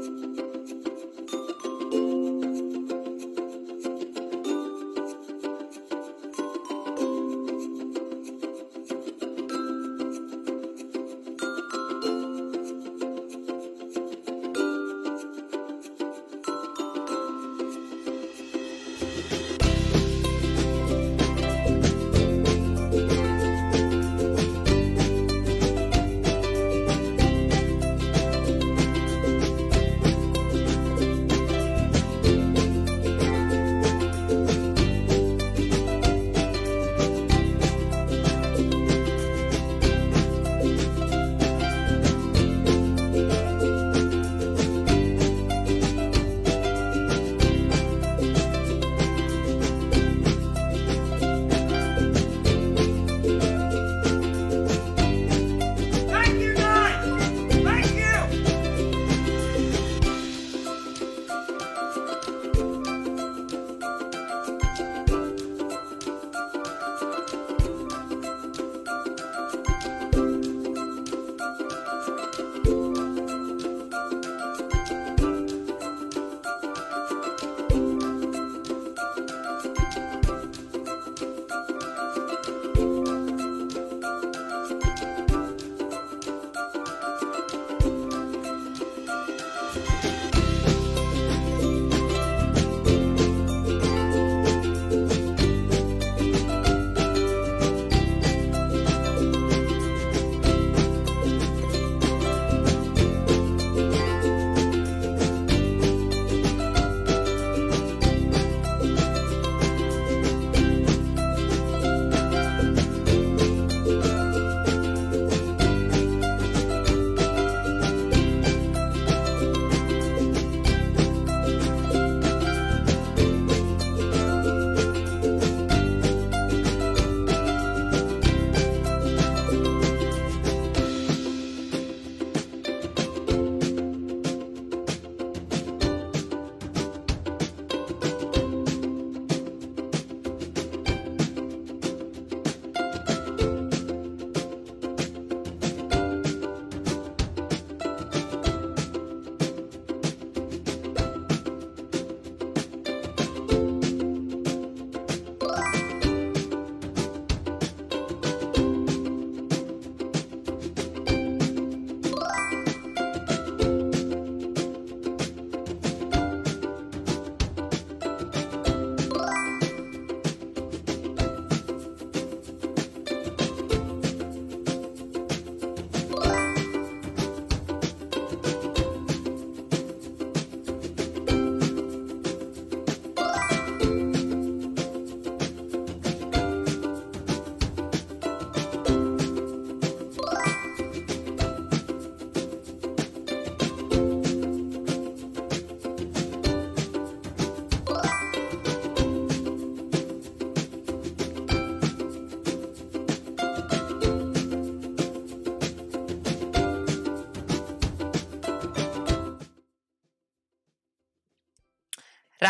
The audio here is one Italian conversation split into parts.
Thank you.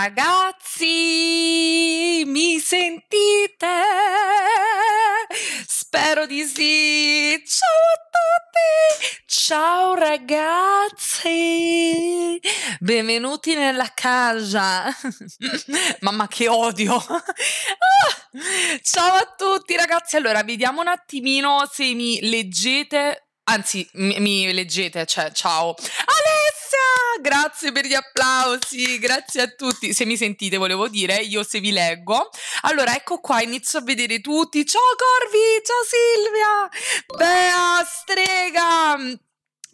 Ragazzi, mi sentite? Spero di sì. Ciao a tutti. Ciao ragazzi. Benvenuti nella casa. Mamma che odio. Ah, ciao a tutti ragazzi. Allora, vediamo un attimino se mi leggete. Anzi, mi, mi leggete, cioè, ciao. Alessia! grazie per gli applausi, grazie a tutti. Se mi sentite, volevo dire, io se vi leggo. Allora, ecco qua, inizio a vedere tutti. Ciao Corvi, ciao Silvia, Bea, Strega.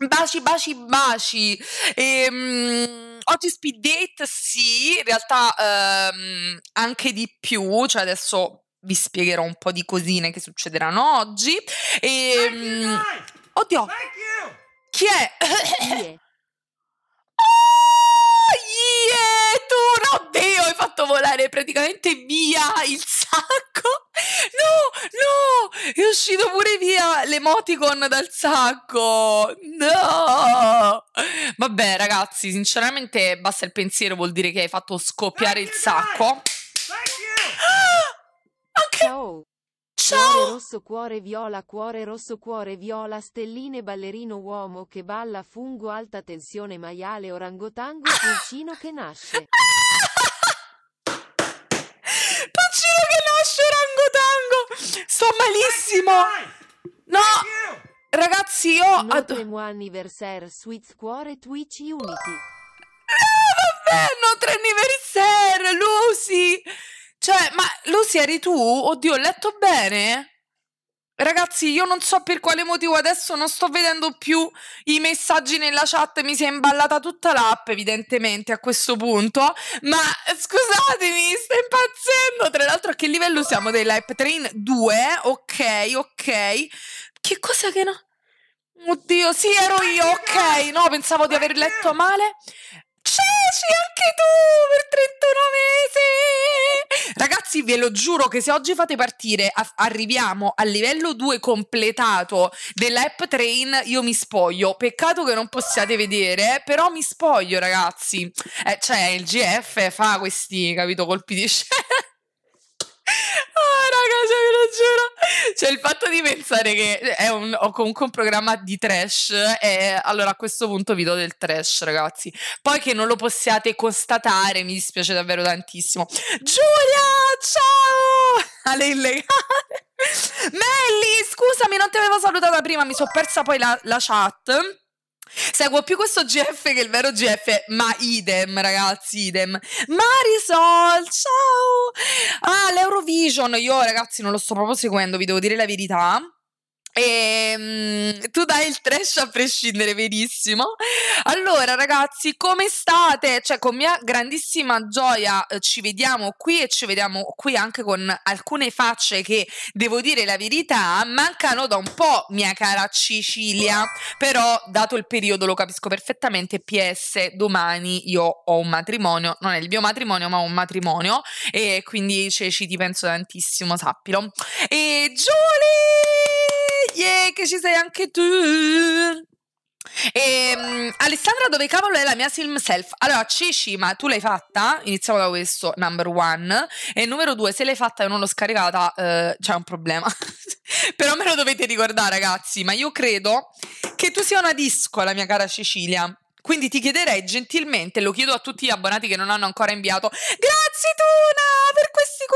Baci, baci, baci. Ehm, oggi speed date sì, in realtà ehm, anche di più, cioè adesso vi spiegherò un po' di cosine che succederanno oggi. Ehm, oddio. Chi è? Chi è? oddio, hai fatto volare praticamente via il sacco. No, no, è uscito pure via l'emoticon dal sacco. No. Vabbè, ragazzi, sinceramente basta il pensiero vuol dire che hai fatto scoppiare il sacco. Thank you. Ah, okay. so, Cuore rosso, cuore viola, cuore rosso, cuore viola, stelline, ballerino uomo che balla, fungo, alta tensione, maiale, orangotango, pulcino che nasce. Pulcino che nasce, orangotango! Sto malissimo! No! Ragazzi, io... Notremo anniversaire, Swiss Cuore, Twitch Unity. Eh, no, vabbè, notre anniversaire, Lucy! Cioè, ma Lucy eri tu? Oddio, ho letto bene? Ragazzi, io non so per quale motivo adesso non sto vedendo più i messaggi nella chat, mi si è imballata tutta l'app evidentemente a questo punto, ma scusatemi, sto impazzendo. Tra l'altro a che livello siamo dei App Train 2? Ok, ok. Che cosa che no? Oddio, sì, ero io, ok. No, pensavo di aver letto male scesi anche tu per 31 mesi! Ragazzi, ve lo giuro che se oggi fate partire, arriviamo al livello 2 completato dell'app Train, io mi spoglio. Peccato che non possiate vedere, però mi spoglio, ragazzi. Eh, cioè, il GF fa questi, capito, colpi di scena Ah, raga, cioè ve lo giuro. Cioè, il fatto di pensare che è un, ho comunque un programma di trash, è, allora a questo punto vi do del trash, ragazzi. Poi che non lo possiate constatare, mi dispiace davvero tantissimo. Giulia, ciao! Ale illegale. Melli, scusami, non ti avevo salutata prima, mi sono persa poi la, la chat. Seguo più questo GF che il vero GF, ma idem ragazzi, idem. Marisol, ciao! Ah, l'Eurovision, io ragazzi non lo sto proprio seguendo, vi devo dire la verità. E, ehm, tu dai il trash a prescindere, benissimo. Allora, ragazzi, come state? Cioè, con mia grandissima gioia eh, ci vediamo qui e ci vediamo qui anche con alcune facce che, devo dire la verità, mancano da un po', mia cara Cecilia. Però, dato il periodo, lo capisco perfettamente. PS, domani io ho un matrimonio, non è il mio matrimonio, ma un matrimonio. E quindi, Ceci, ti penso tantissimo, sappilo. E Giulia! yeah, che ci sei anche tu. E, um, Alessandra, dove cavolo è la mia film self? Allora, Cici, ma tu l'hai fatta? Iniziamo da questo, number one. E numero due, se l'hai fatta e non l'ho scaricata, uh, c'è un problema. Però me lo dovete ricordare, ragazzi. Ma io credo che tu sia una disco, la mia cara Cecilia. Quindi ti chiederei gentilmente, lo chiedo a tutti gli abbonati che non hanno ancora inviato, grazie Tuna per questi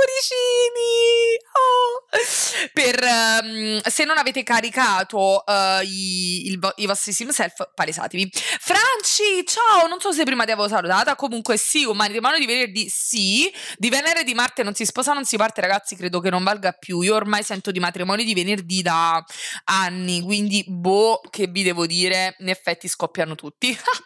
cuoricini! Oh. Per, um, se non avete caricato uh, i, il, i, vostri sim self, palesatevi. Franci, ciao! Non so se prima ti avevo salutata, comunque sì, un matrimonio di venerdì sì, di venere di Marte non si sposa, non si parte ragazzi, credo che non valga più. Io ormai sento di matrimoni di venerdì da anni, quindi boh, che vi devo dire, in effetti scoppiano tutti.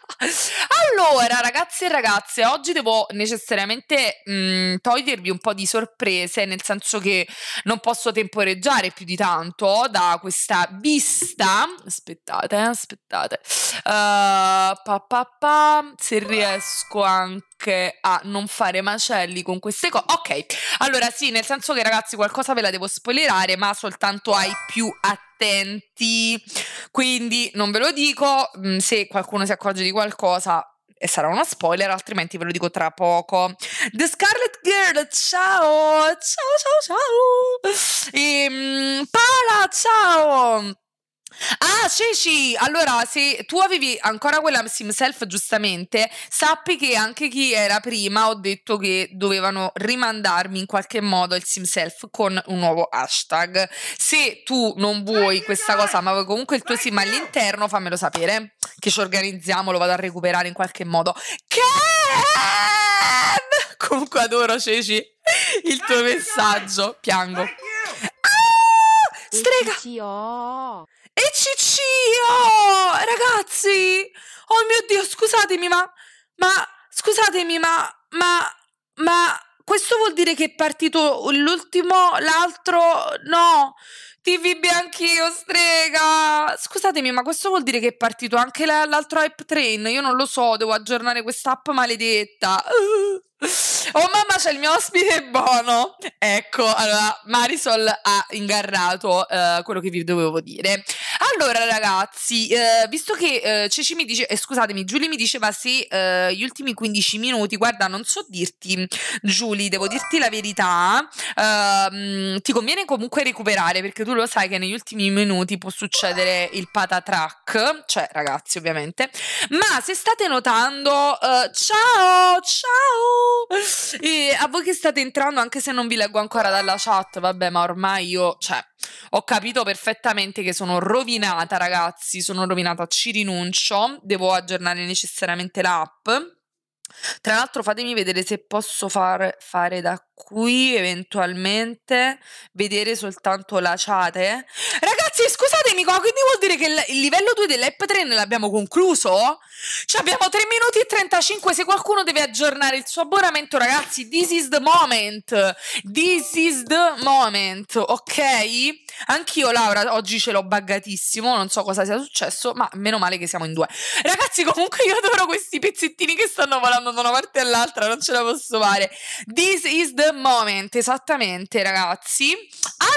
allora, ragazzi e ragazze, oggi devo necessariamente mh, mhmm, togliervi un po' di sorprese, nel senso che non posso temporeggiare più di tanto da questa vista. Aspettate, eh, aspettate. Uh, pa, pa, pa, se riesco anche anche a non fare macelli con queste cose. Ok, allora sì, nel senso che ragazzi qualcosa ve la devo spoilerare, ma soltanto ai più attenti. Quindi non ve lo dico, mm, se qualcuno si accorge di qualcosa e sarà uno spoiler, altrimenti ve lo dico tra poco. The Scarlet Girl, ciao! Ciao ciao ciao! E, ehm, Pala, ciao! Ah, Ceci! Allora, se tu avevi ancora quella sim self, giustamente, sappi che anche chi era prima ho detto che dovevano rimandarmi in qualche modo il sim self con un nuovo hashtag. Se tu non vuoi questa cosa, ma vuoi comunque il tuo sim all'interno, fammelo sapere. Che ci organizziamo, lo vado a recuperare in qualche modo. Ken! Comunque adoro Ceci il tuo messaggio. Piango. Ah, strega! Oh. E Ciccio! Ragazzi! Oh mio Dio, scusatemi, ma... Ma... Scusatemi, ma... Ma... Ma... Questo vuol dire che è partito l'ultimo, l'altro... No! TV Bianchio, strega! Scusatemi, ma questo vuol dire che è partito anche l'altro hype train? Io non lo so, devo aggiornare questa app maledetta. Oh mamma, c'è il mio ospite buono! Ecco, allora, Marisol ha ingarrato uh, quello che vi dovevo dire. Allora, ragazzi, eh, visto che eh, Ceci mi dice, eh, scusatemi, Giulia mi diceva se eh, gli ultimi 15 minuti, guarda, non so dirti, Giulia, devo dirti la verità, ehm, ti conviene comunque recuperare perché tu lo sai che negli ultimi minuti può succedere il patatrack, cioè ragazzi, ovviamente. Ma se state notando, eh, ciao, ciao! E a voi che state entrando, anche se non vi leggo ancora dalla chat, vabbè, ma ormai io, cioè ho capito perfettamente che sono rovinata, ragazzi, sono rovinata, ci rinuncio, devo aggiornare necessariamente l'app. La tra l'altro fatemi vedere se posso far, fare da qui eventualmente, vedere soltanto la chat. Eh. Ragazzi scusatemi quindi vuol dire che il, livello 2 dell'app 3 ne l'abbiamo concluso? Ci abbiamo 3 minuti e 35, se qualcuno deve aggiornare il suo abbonamento ragazzi, this is the moment, this is the moment, ok? Anch'io Laura oggi ce l'ho buggatissimo. non so cosa sia successo, ma meno male che siamo in due. Ragazzi comunque io adoro questi pezzettini che stanno volando andando da una parte all'altra, non ce la posso fare. This is the moment, esattamente ragazzi.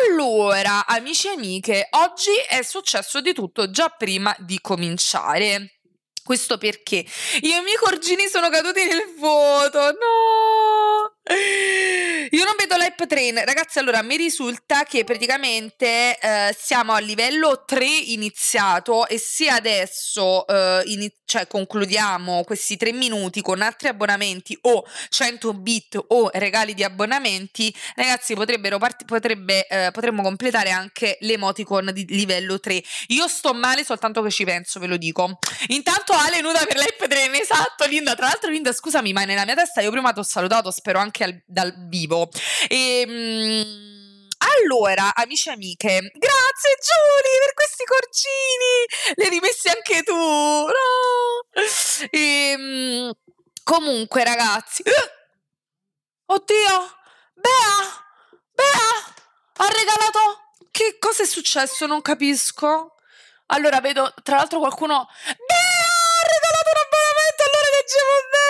Allora, amici e amiche, oggi è successo di tutto già prima di cominciare. Questo perché io e i miei corgini sono caduti nel vuoto, no! Io non vedo l'hype train, ragazzi. Allora, mi risulta che praticamente eh, siamo a livello 3 iniziato e se adesso eh, in, cioè, concludiamo questi 3 minuti con altri abbonamenti o 100 bit o regali di abbonamenti, ragazzi, part- potrebbe, eh, potremmo completare anche l'emoticon di livello 3. Io sto male soltanto che ci penso, ve lo dico. Intanto Ale nuda per l'hype train, esatto, Linda. Tra l'altro, Linda, scusami, ma nella mia testa io prima ti ho salutato, spero anche anche al, dal vivo. E, ehm, mh, allora, amici e amiche, grazie Giulia per questi corcini, li hai rimessi anche tu, no? E, ehm, mh, comunque, ragazzi, oddio, Bea, Bea, ha regalato... Che cosa è successo? Non capisco. Allora vedo, tra l'altro qualcuno... Bea, ha regalato un abbonamento all'ora del Gemondè!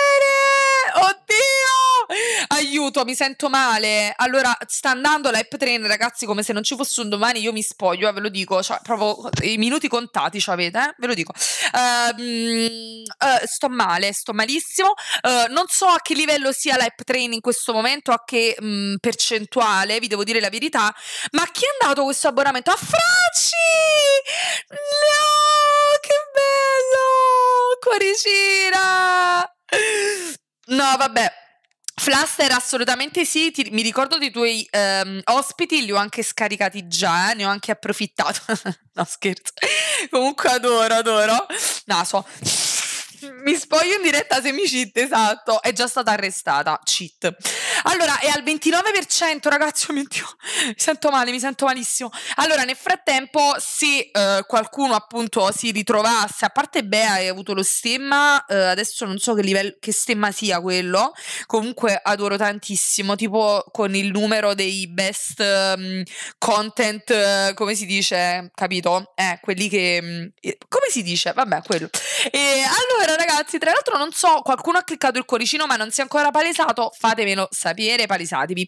aiuto, mi sento male. Allora, sta andando la train, ragazzi, come se non ci fosse un domani, io mi spoglio, eh, ve lo dico, cioè, proprio i minuti contati ci cioè, avete, eh? ve lo dico. Uh, mh, uh, sto male, sto malissimo, uh, non so a che livello sia la train in questo momento, a che mh, mm, percentuale, vi devo dire la verità, ma chi è andato questo abbonamento? A Franci! No, che bello! Cuoricina! No, vabbè. Flaster, assolutamente sì, Ti, mi ricordo dei tuoi ehm, ospiti, li ho anche scaricati già, eh, ne ho anche approfittato. no scherzo, comunque adoro, adoro. Naso. Mi spoglio in diretta se mi cheat, esatto. È già stata arrestata, cheat. Allora, è al 29%, ragazzi, oh mio Dio, mi sento male, mi sento malissimo. Allora, nel frattempo, se eh, qualcuno appunto si ritrovasse, a parte Bea e ha avuto lo stemma, eh, adesso non so che, livello, che stemma sia quello, comunque adoro tantissimo, tipo con il numero dei best um, content, uh, come si dice, capito? Eh, quelli che... Mm, eh, come si dice? Vabbè, quello. E allora, ragazzi, tra l'altro non so, qualcuno ha cliccato il cuoricino ma non si è ancora palesato, fatemelo sapere sapere, palesatevi.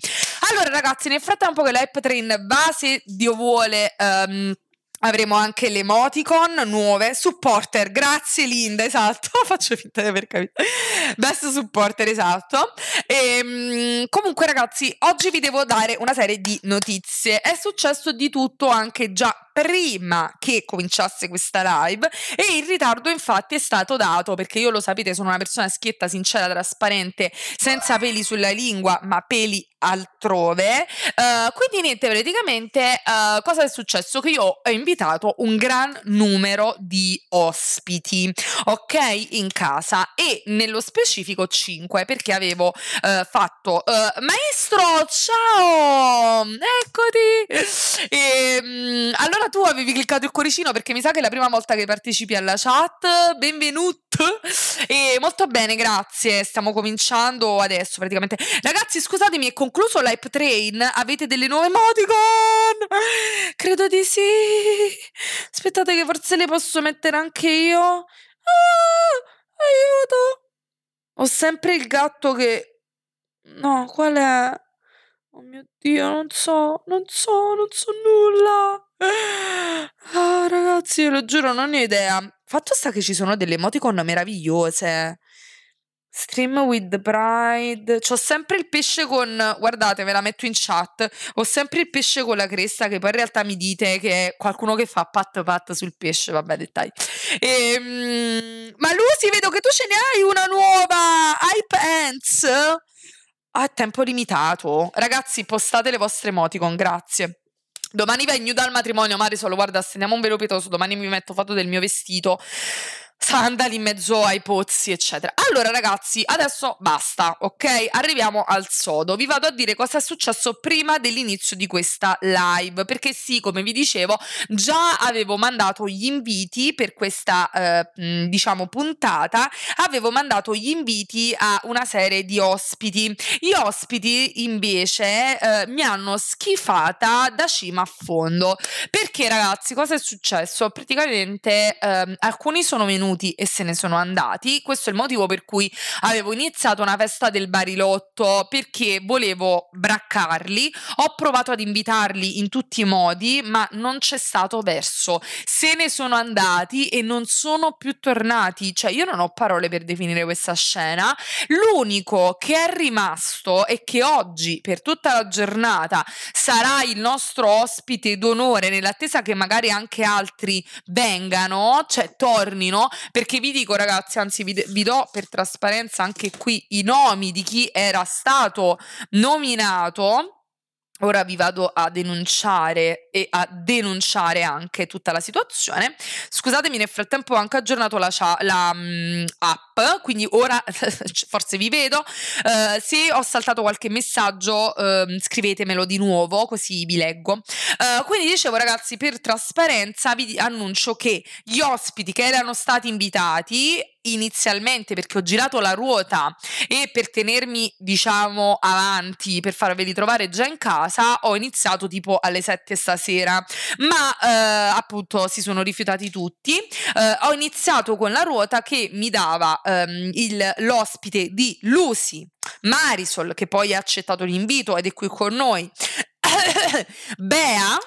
Allora ragazzi, nel frattempo che la app train va, se Dio vuole... Um, Avremo anche le emoticon nuove, supporter, grazie Linda, esatto, faccio finta di aver capito, best supporter, esatto. E, ehm, comunque ragazzi, oggi vi devo dare una serie di notizie, è successo di tutto anche già prima che cominciasse questa live e il ritardo infatti è stato dato perché io lo sapete sono una persona schietta, sincera, trasparente, senza peli sulla lingua ma peli altrove. Uh, quindi niente, praticamente uh, cosa è successo? Che io ho invitato un gran numero di ospiti, ok, in casa e nello specifico 5 perché avevo uh, fatto maestro, ciao, eccoti. E, um, allora tu avevi cliccato il cuoricino perché mi sa che è la prima volta che partecipi alla chat. Benvenuto. E molto bene, grazie. Stiamo cominciando adesso praticamente. Ragazzi, scusatemi, è concluso l'hype train? Avete delle nuove emoticon? Credo di sì. Aspettate che forse le posso mettere anche io. Ah, aiuto. Ho sempre il gatto che... No, qual è? Oh mio Dio, non so, non so, non so nulla. Ah, ragazzi, lo giuro, non ho idea. Fatto sta che ci sono delle emoticon meravigliose. Stream with pride. C'ho sempre il pesce con. Guardate, ve la metto in chat. Ho sempre il pesce con la cresta, che poi in realtà mi dite che è qualcuno che fa pat pat sul pesce. Vabbè, dettagli. Ehm... Ma Lucy, vedo che tu ce ne hai una nuova! High pants! A ah, tempo limitato. Ragazzi, postate le vostre emoticon, grazie. Domani vengo dal matrimonio, Marisol, guarda, stendiamo un velo pietoso, domani mi metto foto del mio vestito sandali in mezzo ai pozzi, eccetera. Allora, ragazzi, adesso basta, ok? Arriviamo al sodo. Vi vado a dire cosa è successo prima dell'inizio di questa live, perché sì, come vi dicevo, già avevo mandato gli inviti per questa, eh, mm, diciamo, puntata, avevo mandato gli inviti a una serie di ospiti. Gli ospiti, invece, eh, mi hanno schifata da cima a fondo, perché ragazzi, cosa è successo? Praticamente eh, alcuni sono venuti minuti e se ne sono andati. Questo è il motivo per cui avevo iniziato una festa del barilotto perché volevo braccarli. Ho provato ad invitarli in tutti i modi, ma non c'è stato verso. Se ne sono andati e non sono più tornati. Cioè, io non ho parole per definire questa scena. L'unico che è rimasto e che oggi, per tutta la giornata, sarà il nostro ospite d'onore nell'attesa che magari anche altri vengano, cioè tornino, perché vi dico ragazzi, anzi vi, vi do per trasparenza anche qui i nomi di chi era stato nominato Ora vi vado a denunciare e a denunciare anche tutta la situazione. Scusatemi, nel frattempo ho anche aggiornato la, la um, app, quindi ora forse vi vedo. Uh, se ho saltato qualche messaggio, uh, scrivetemelo di nuovo, così vi leggo. Uh, quindi dicevo, ragazzi, per trasparenza vi annuncio che gli ospiti che erano stati invitati inizialmente perché ho girato la ruota e per tenermi diciamo avanti per farveli trovare già in casa ho iniziato tipo alle 7 stasera ma eh, appunto si sono rifiutati tutti eh, ho iniziato con la ruota che mi dava ehm, il, l'ospite di Lucy Marisol che poi ha accettato l'invito ed è qui con noi Bea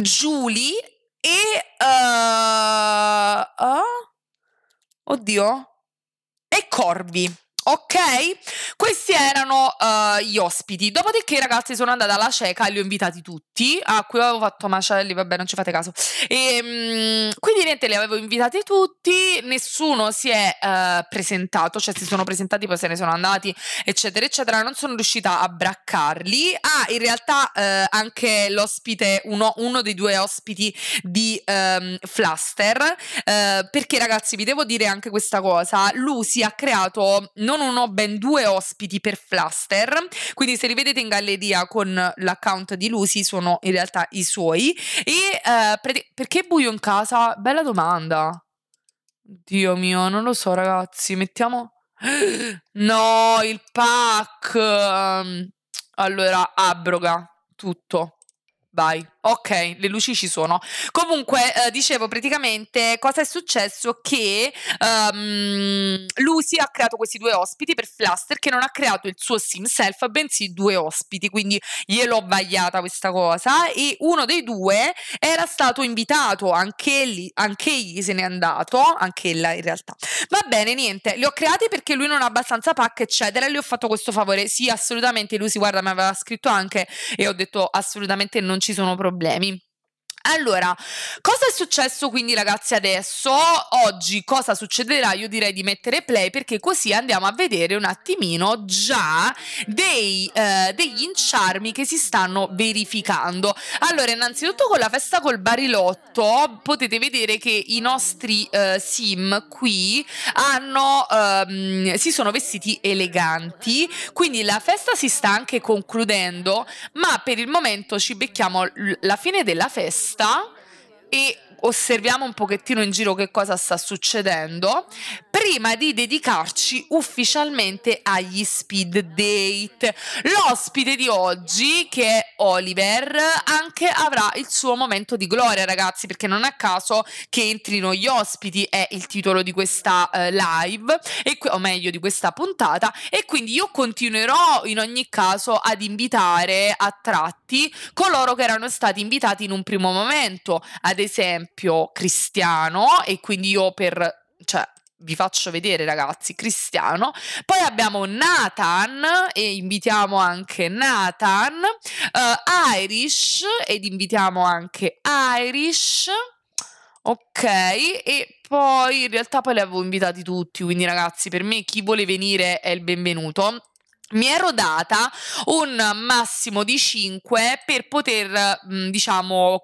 Julie e uh, uh Oddio. E corvi. Ok? Questi erano uh, gli ospiti. Dopodiché, ragazzi, sono andata alla cieca e li ho invitati tutti. ah, qui avevo fatto macelli, vabbè, non ci fate caso. E, ehm, mh, quindi, niente, li avevo invitati tutti. Nessuno si è uh, presentato, cioè si sono presentati, poi se ne sono andati, eccetera, eccetera. Non sono riuscita a braccarli. Ah, in realtà, uh, anche l'ospite, uno, uno, dei due ospiti di um, Fluster. perché, ragazzi, vi devo dire anche questa cosa. Lui si è creato. Non non un ho ben due ospiti per Fluster, quindi se li vedete in galleria con l'account di Lucy sono in realtà i suoi. E eh, pre- perché buio in casa? Bella domanda. Dio mio, non lo so ragazzi, mettiamo... No, il pack! Ehm, allora, abroga tutto. Vai. Ok, le luci ci sono. Comunque, eh, dicevo praticamente cosa è successo che um, Lucy ha creato questi due ospiti per Fluster che non ha creato il suo sim self, bensì due ospiti, quindi gliel'ho vagliata questa cosa e uno dei due era stato invitato, anche egli, anche egli se n'è andato, anche ella in realtà. Va bene, niente, li ho creati perché lui non ha abbastanza pack, eccetera, e gli ho fatto questo favore. Sì, assolutamente, Lucy, guarda, mi aveva scritto anche e ho detto assolutamente non ci sono problemi problemi. Allora, cosa è successo quindi ragazzi adesso? Oggi cosa succederà? Io direi di mettere play perché così andiamo a vedere un attimino già dei, eh, degli inciarmi che si stanno verificando. Allora, innanzitutto con la festa col barilotto potete vedere che i nostri eh, sim qui hanno, ehm, si sono vestiti eleganti, quindi la festa si sta anche concludendo, ma per il momento ci becchiamo la fine della festa está e osserviamo un pochettino in giro che cosa sta succedendo prima di dedicarci ufficialmente agli speed date. L'ospite di oggi, che è Oliver, anche avrà il suo momento di gloria, ragazzi, perché non a caso che entrino gli ospiti è il titolo di questa eh, live, e o meglio di questa puntata, e quindi io continuerò in ogni caso ad invitare a tratti coloro che erano stati invitati in un primo momento, ad esempio esempio cristiano e quindi io per... Cioè, vi faccio vedere ragazzi, Cristiano. Poi abbiamo Nathan e invitiamo anche Nathan, uh, Irish ed invitiamo anche Irish. Ok, e poi in realtà poi li avevo invitati tutti, quindi ragazzi per me chi vuole venire è il benvenuto mi ero data un massimo di 5 per poter, mm, diciamo,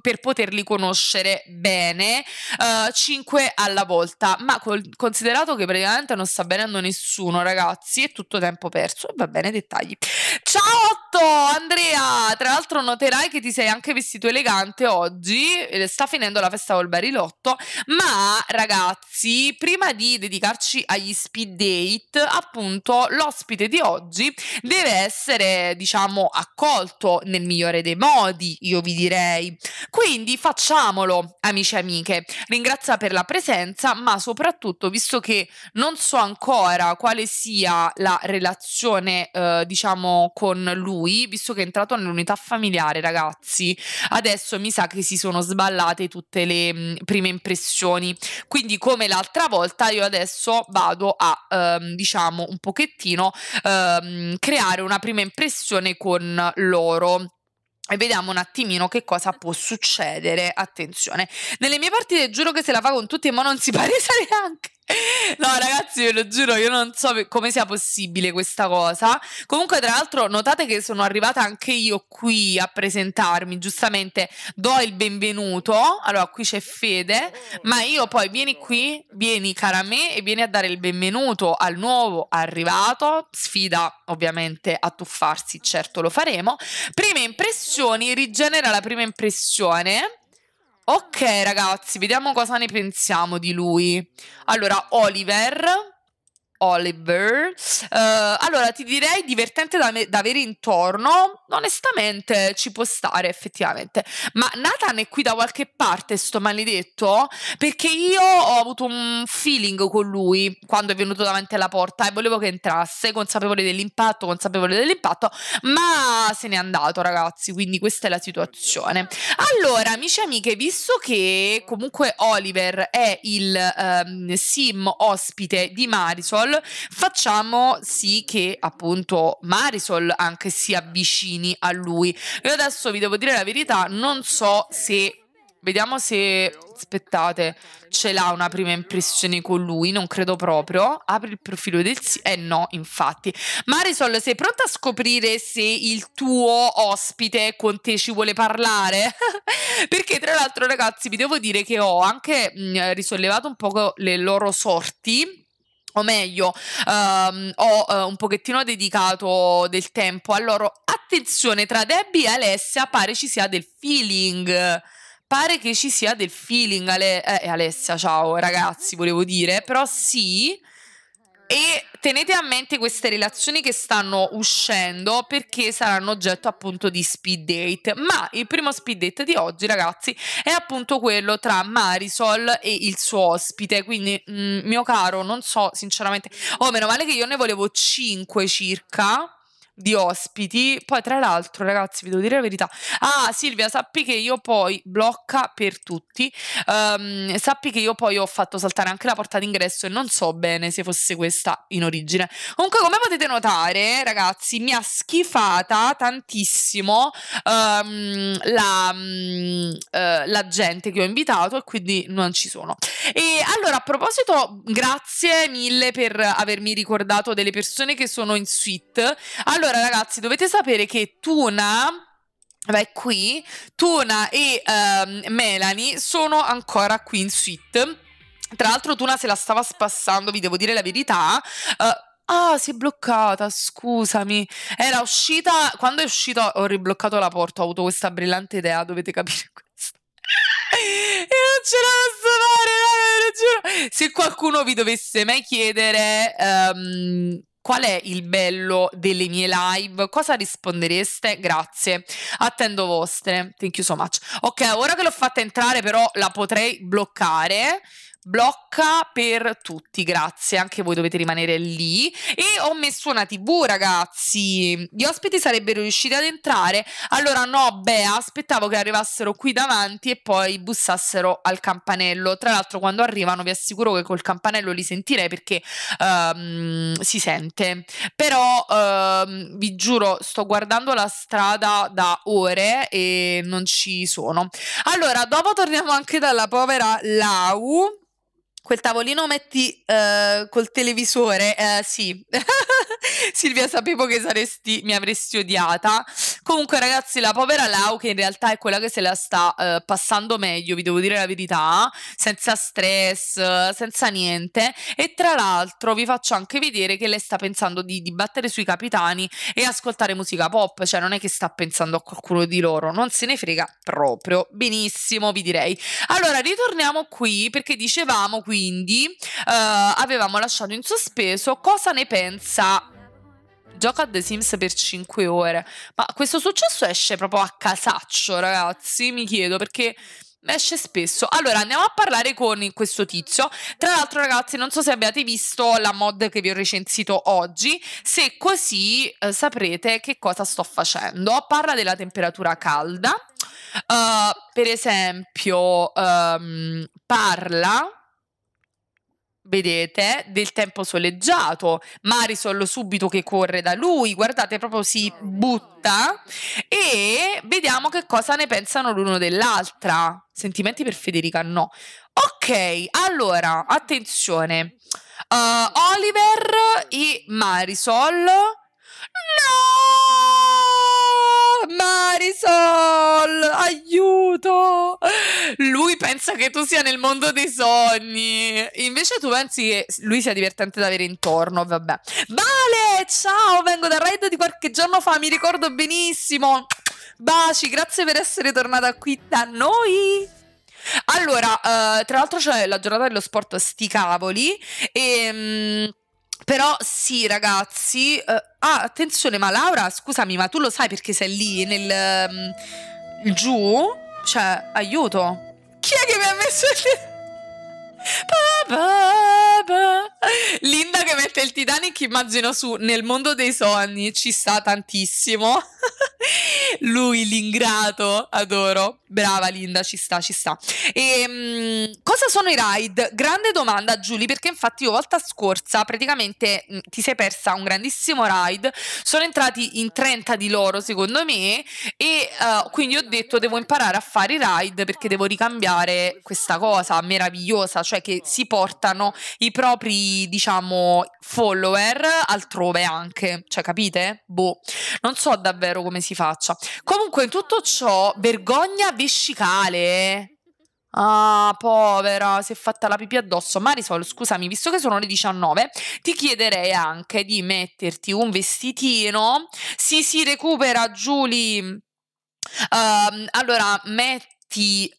per poterli conoscere bene, uh, eh, 5 alla volta, ma col, considerato che praticamente non sta venendo nessuno, ragazzi, è tutto tempo perso, va bene, dettagli. Ciao Otto, Andrea, tra l'altro noterai che ti sei anche vestito elegante oggi, eh, sta finendo la festa col barilotto, ma ragazzi, prima di dedicarci agli speed date, appunto, l'ospite di oggi deve essere, diciamo, accolto nel migliore dei modi, io vi direi. Quindi facciamolo, amici e amiche. ringrazio per la presenza, ma soprattutto, visto che non so ancora quale sia la relazione, eh, diciamo, con lui, visto che è entrato nell'unità familiare, ragazzi, adesso mi sa che si sono sballate tutte le mh, mm, prime impressioni. Quindi, come l'altra volta, io adesso vado a, ehm, diciamo, un pochettino ehm, creare una prima impressione con loro e vediamo un attimino che cosa può succedere. Attenzione, nelle mie partite giuro che se la fa con tutti, ma non si palesa neanche. No, ragazzi, ve lo giuro, io non so come sia possibile questa cosa. Comunque, tra l'altro, notate che sono arrivata anche io qui a presentarmi. Giustamente do il benvenuto. Allora, qui c'è Fede, ma io poi vieni qui, vieni cara a me e vieni a dare il benvenuto al nuovo arrivato. Sfida ovviamente a tuffarsi, certo lo faremo. Prime impressioni, rigenera la prima impressione. Ok ragazzi, vediamo cosa ne pensiamo di lui. Allora, Oliver Oliver. Uh, allora, ti direi divertente da, me- da, avere intorno. Onestamente, ci può stare effettivamente. Ma Nathan è qui da qualche parte, sto maledetto? Perché io ho avuto un feeling con lui quando è venuto davanti alla porta e volevo che entrasse, consapevole dell'impatto, consapevole dell'impatto, ma se n'è andato, ragazzi. Quindi questa è la situazione. Allora, amici e amiche, visto che comunque Oliver è il um, sim ospite di Marisol facciamo sì che appunto Marisol anche si avvicini a lui. Io adesso vi devo dire la verità, non so se Vediamo se, aspettate, ce l'ha una prima impressione con lui, non credo proprio. Apri il profilo del sì. Eh no, infatti. Marisol, sei pronta a scoprire se il tuo ospite con te ci vuole parlare? Perché tra l'altro ragazzi vi devo dire che ho anche mh, mm, risollevato un po' le loro sorti o meglio, um, ho uh, un pochettino dedicato del tempo a loro. Attenzione, tra Debbie e Alessia pare ci sia del feeling. Pare che ci sia del feeling, Ale- eh, eh Alessia, ciao ragazzi, volevo dire, però sì, e tenete a mente queste relazioni che stanno uscendo perché saranno oggetto appunto di speed date. Ma il primo speed date di oggi, ragazzi, è appunto quello tra Marisol e il suo ospite. Quindi, mh, mm, mio caro, non so sinceramente. Oh, meno male che io ne volevo 5 circa di ospiti. Poi, tra l'altro, ragazzi, vi devo dire la verità. Ah, Silvia, sappi che io poi blocca per tutti. Um, sappi che io poi ho fatto saltare anche la porta d'ingresso e non so bene se fosse questa in origine. Comunque, come potete notare, ragazzi, mi ha schifata tantissimo um, la, um, uh, la gente che ho invitato e quindi non ci sono. E allora, a proposito, grazie mille per avermi ricordato delle persone che sono in suite. Allora, allora, ragazzi, dovete sapere che Tuna. Vai qui Tuna e uh, Melanie sono ancora qui in suite. Tra l'altro, Tuna se la stava spassando, vi devo dire la verità. Uh, Ah, si è bloccata, scusami. Era uscita, quando è uscita ho ribloccato la porta, ho avuto questa brillante idea, dovete capire questo. e non ce la posso fare, ragazzi. Se qualcuno vi dovesse mai chiedere... Um, Qual è il bello delle mie live? Cosa rispondereste? Grazie. Attendo vostre. Thank you so much. Ok, ora che l'ho fatta entrare, però la potrei bloccare blocca per tutti, grazie, anche voi dovete rimanere lì. E ho messo una tv, ragazzi, gli ospiti sarebbero riusciti ad entrare, allora no, beh, aspettavo che arrivassero qui davanti e poi bussassero al campanello. Tra l'altro quando arrivano vi assicuro che col campanello li sentirei perché um, si sente, però um, vi giuro, sto guardando la strada da ore e non ci sono. Allora, dopo torniamo anche dalla povera Lau quel tavolino metti uh, col televisore, uh, sì. Silvia, sapevo che saresti, mi avresti odiata. Comunque, ragazzi, la povera Lau, che in realtà è quella che se la sta uh, passando meglio, vi devo dire la verità, senza stress, senza niente. E tra l'altro, vi faccio anche vedere che lei sta pensando di dibattere sui capitani e ascoltare musica pop, cioè non è che sta pensando a qualcuno di loro, non se ne frega proprio. Benissimo, vi direi. Allora, ritorniamo qui perché dicevamo quindi, uh, avevamo lasciato in sospeso cosa ne pensa gioca a The Sims per 5 ore. Ma questo successo esce proprio a casaccio, ragazzi, mi chiedo perché esce spesso. Allora, andiamo a parlare con questo tizio. Tra l'altro, ragazzi, non so se abbiate visto la mod che vi ho recensito oggi. Se così eh, saprete che cosa sto facendo. Parla della temperatura calda. Uh, per esempio, um, parla vedete, del tempo soleggiato. Marisol subito che corre da lui, guardate, proprio si butta e vediamo che cosa ne pensano l'uno dell'altra. Sentimenti per Federica? No. Ok, allora, attenzione. Uh, Oliver e Marisol. No! Marisol, aiuto! Lui pensa che tu sia nel mondo dei sogni. Invece tu pensi che lui sia divertente da avere intorno, vabbè. Vale, ciao, vengo da raid di qualche giorno fa, mi ricordo benissimo. Baci, grazie per essere tornata qui da noi. Allora, uh, tra l'altro c'è la giornata dello sport sti cavoli e... Um, però sì, ragazzi. Uh, ah, attenzione, ma Laura, scusami, ma tu lo sai perché sei lì nel um, giù? Cioè, aiuto. Chi è che mi ha messo lì? Linda che mette il Titanic, immagino su Nel mondo dei sogni, ci sta tantissimo. Lui l'ingrato, adoro. Brava Linda, ci sta, ci sta. E, ehm, mh, cosa sono i ride? Grande domanda Giulia, perché infatti io volta scorsa praticamente mh, mm, ti sei persa un grandissimo ride. Sono entrati in 30 di loro secondo me e uh, quindi ho detto devo imparare a fare i ride perché devo ricambiare questa cosa meravigliosa, cioè che si portano i propri, diciamo, follower altrove anche, cioè capite? Boh, non so davvero come si faccia. Comunque tutto ciò, vergogna vescicale. Ah, povera, si è fatta la pipì addosso. Marisol, scusami, visto che sono le 19, ti chiederei anche di metterti un vestitino. Sì, si sì, recupera, Giulie. Ehm, uh, allora, metti...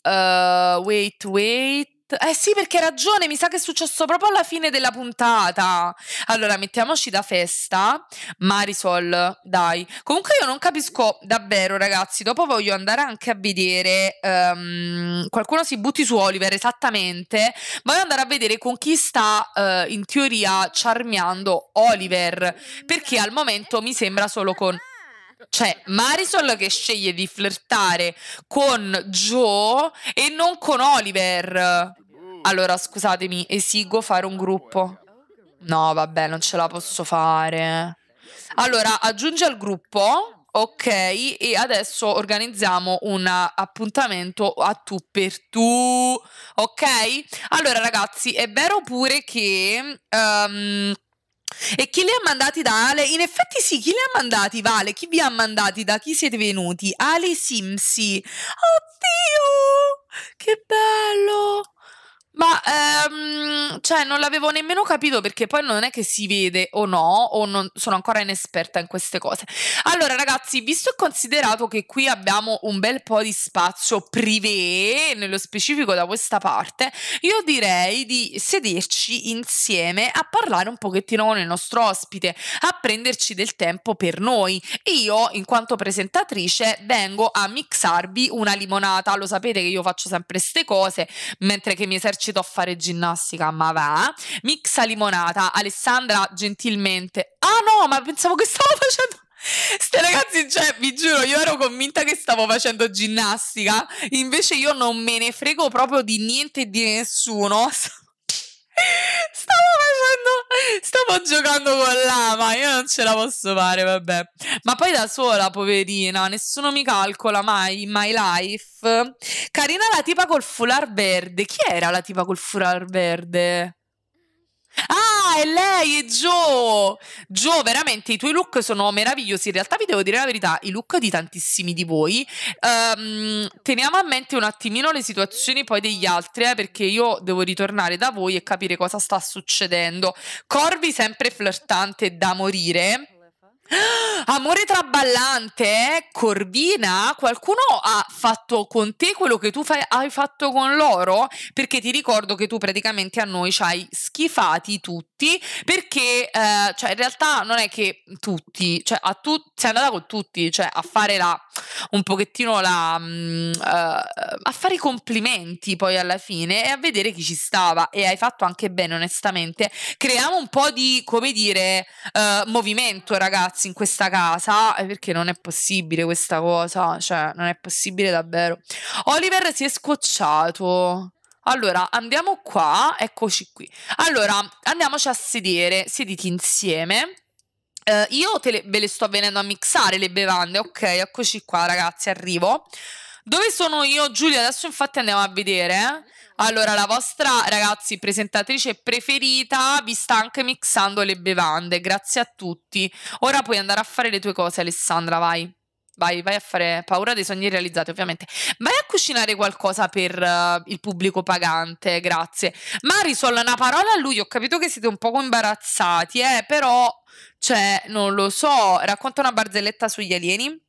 Uh, eh, wait, wait. Eh sì, perché hai ragione, mi sa che è successo proprio alla fine della puntata. Allora, mettiamoci da festa. Marisol, dai. Comunque io non capisco davvero, ragazzi, dopo voglio andare anche a vedere um, qualcuno si butti su Oliver esattamente. Voglio andare a vedere con chi sta uh, in teoria charmiando Oliver, perché al momento mi sembra solo con cioè, Marisol che sceglie di flirtare con Joe e non con Oliver. Allora, scusatemi, esigo fare un gruppo. No, vabbè, non ce la posso fare. Allora, aggiungi al gruppo, ok, e adesso organizziamo un appuntamento a tu per tu, ok? Allora, ragazzi, è vero pure che... Um, e chi li ha mandati da Ale? In effetti sì, chi li ha mandati? Vale, chi vi ha mandati? Da chi siete venuti? Ale Simsi. Oddio! Che bello! Ma ehm, cioè non l'avevo nemmeno capito perché poi non è che si vede o no, o non, sono ancora inesperta in queste cose. Allora, ragazzi, visto e considerato che qui abbiamo un bel po' di spazio privé, nello specifico da questa parte, io direi di sederci insieme a parlare un pochettino con il nostro ospite, a prenderci del tempo per noi. Io, in quanto presentatrice, vengo a mixarvi una limonata. Lo sapete che io faccio sempre queste cose, mentre che mi esercito esercito a fare ginnastica, ma va. Mixa limonata, Alessandra gentilmente. Ah no, ma pensavo che stavo facendo... Ste ragazzi, cioè, vi giuro, io ero convinta che stavo facendo ginnastica, invece io non me ne frego proprio di niente e di nessuno. Stavo facendo, stavo giocando con l'ama, io non ce la posso fare, vabbè. Ma poi da sola, poverina, nessuno mi calcola mai in my life. Carina la tipa col foulard verde. Chi era la tipa col foulard verde? Ah, è lei, è Joe! Joe, veramente i tuoi look sono meravigliosi. In realtà vi devo dire la verità, i look di tantissimi di voi. Um, teniamo a mente un attimino le situazioni poi degli altri, eh, perché io devo ritornare da voi e capire cosa sta succedendo. Corvi sempre flirtante da morire. Amore traballante, eh? Corvina, qualcuno ha fatto con te quello che tu fai, hai fatto con loro? Perché ti ricordo che tu praticamente a noi ci hai schifati tutti tutti perché eh, cioè in realtà non è che tutti, cioè a tu- sei andata con tutti, cioè a fare la, un pochettino la, uh, a fare i complimenti poi alla fine e a vedere chi ci stava e hai fatto anche bene onestamente. Creiamo un po' di, come dire, uh, movimento ragazzi in questa casa eh, perché non è possibile questa cosa, cioè non è possibile davvero. Oliver si è scocciato. Allora, andiamo qua, eccoci qui. Allora, andiamoci a sedere, sediti insieme. Eh, io le, ve le sto venendo a mixare le bevande, ok? Eccoci qua, ragazzi, arrivo. Dove sono io, Giulia? Adesso infatti andiamo a vedere. Eh. Allora, la vostra, ragazzi, presentatrice preferita vi sta anche mixando le bevande. Grazie a tutti. Ora puoi andare a fare le tue cose, Alessandra, vai vai, vai a fare paura dei sogni realizzati, ovviamente. Vai a cucinare qualcosa per uh, il pubblico pagante, grazie. Marisol, una parola a lui, ho capito che siete un poco imbarazzati, eh, però, cioè, non lo so, racconta una barzelletta sugli alieni.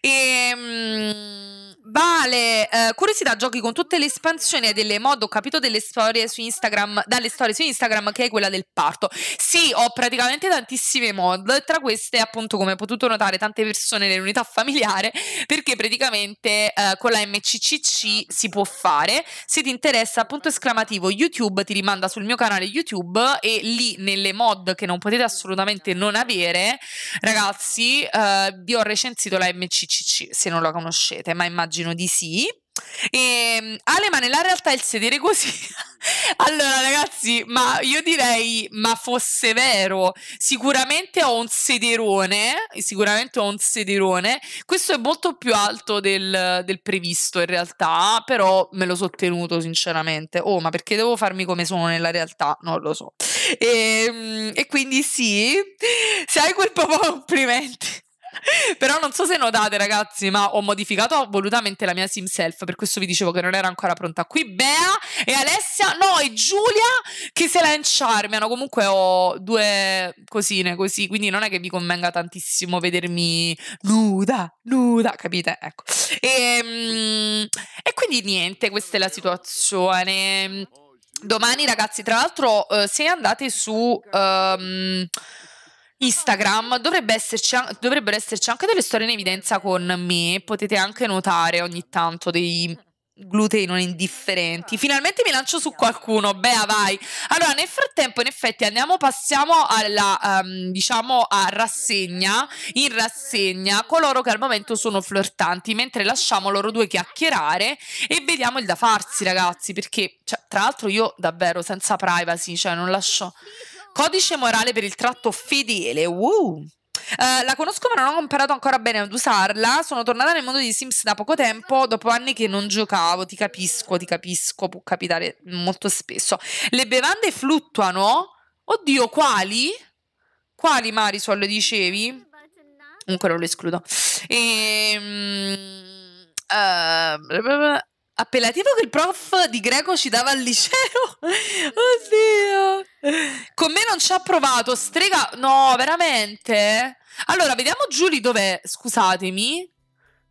Ehm... Vale, eh, curiosità, giochi con tutte le espansioni e delle mod, ho capito delle storie su Instagram, dalle storie su Instagram che è quella del parto. Sì, ho praticamente tantissime mod, tra queste appunto come ho potuto notare tante persone nell'unità familiare, perché praticamente eh, con la MCCC si può fare. Se ti interessa, appunto esclamativo YouTube ti rimanda sul mio canale YouTube e lì nelle mod che non potete assolutamente non avere, ragazzi, eh, vi ho recensito la MCCC se non la conoscete, ma immagino immagino di sì. E, ehm, Ale, ma nella realtà il sedere così. allora, ragazzi, ma io direi: ma fosse vero, sicuramente ho un sederone. Sicuramente ho un sederone. Questo è molto più alto del, del previsto, in realtà. Però me lo sono tenuto, sinceramente. Oh, ma perché devo farmi come sono nella realtà? Non lo so. E, ehm, e quindi sì, se hai quel po' complimenti. Però non so se notate, ragazzi, ma ho modificato volutamente la mia sim self. Per questo vi dicevo che non era ancora pronta. Qui Bea e Alessia, no, e Giulia che se la enciarmiano. Comunque ho due cosine così, quindi non è che vi convenga tantissimo vedermi nuda, nuda, capite? Ecco. E, ehm, e quindi niente, questa è la situazione. Domani, ragazzi, tra l'altro, eh, se andate su. Um, Instagram dovrebbe esserci, dovrebbero esserci anche delle storie in evidenza con me. Potete anche notare ogni tanto dei glutei non indifferenti. Finalmente mi lancio su qualcuno. Bea, vai. Allora, nel frattempo, in effetti, andiamo, passiamo alla, um, diciamo, a rassegna, in rassegna, coloro che al momento sono flirtanti, mentre lasciamo loro due chiacchierare e vediamo il da farsi, ragazzi, perché, cioè, tra l'altro, io davvero senza privacy, cioè, non lascio... Codice morale per il tratto fedele. Wow! Uh, la conosco ma non ho imparato ancora bene ad usarla. Sono tornata nel mondo di Sims da poco tempo, dopo anni che non giocavo. Ti capisco, ti capisco, può capitare molto spesso. Le bevande fluttuano? Oddio, quali? Quali Marisol dicevi? Comunque non lo escludo. Ehm. uh, appellativo che il prof di greco ci dava al liceo. Oddio. Con me non ci ha provato, strega. No, veramente? Allora, vediamo Giulia dov'è, scusatemi.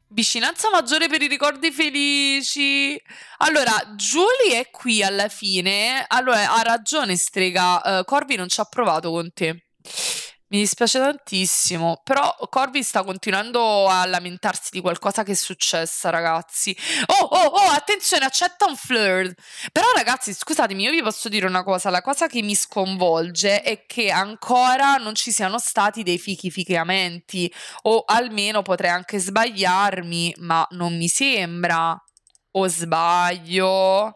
Vicinanza maggiore per i ricordi felici. Allora, Giulia è qui alla fine. Allora, ha ragione, strega. Uh, Corvi non ci ha provato con te. Mi dispiace tantissimo, però Corby sta continuando a lamentarsi di qualcosa che è successa, ragazzi. Oh, oh, oh, attenzione, accetta un flirt. Però ragazzi, scusatemi, io vi posso dire una cosa, la cosa che mi sconvolge è che ancora non ci siano stati dei fichi fichiamenti, o almeno potrei anche sbagliarmi, ma non mi sembra. O sbaglio?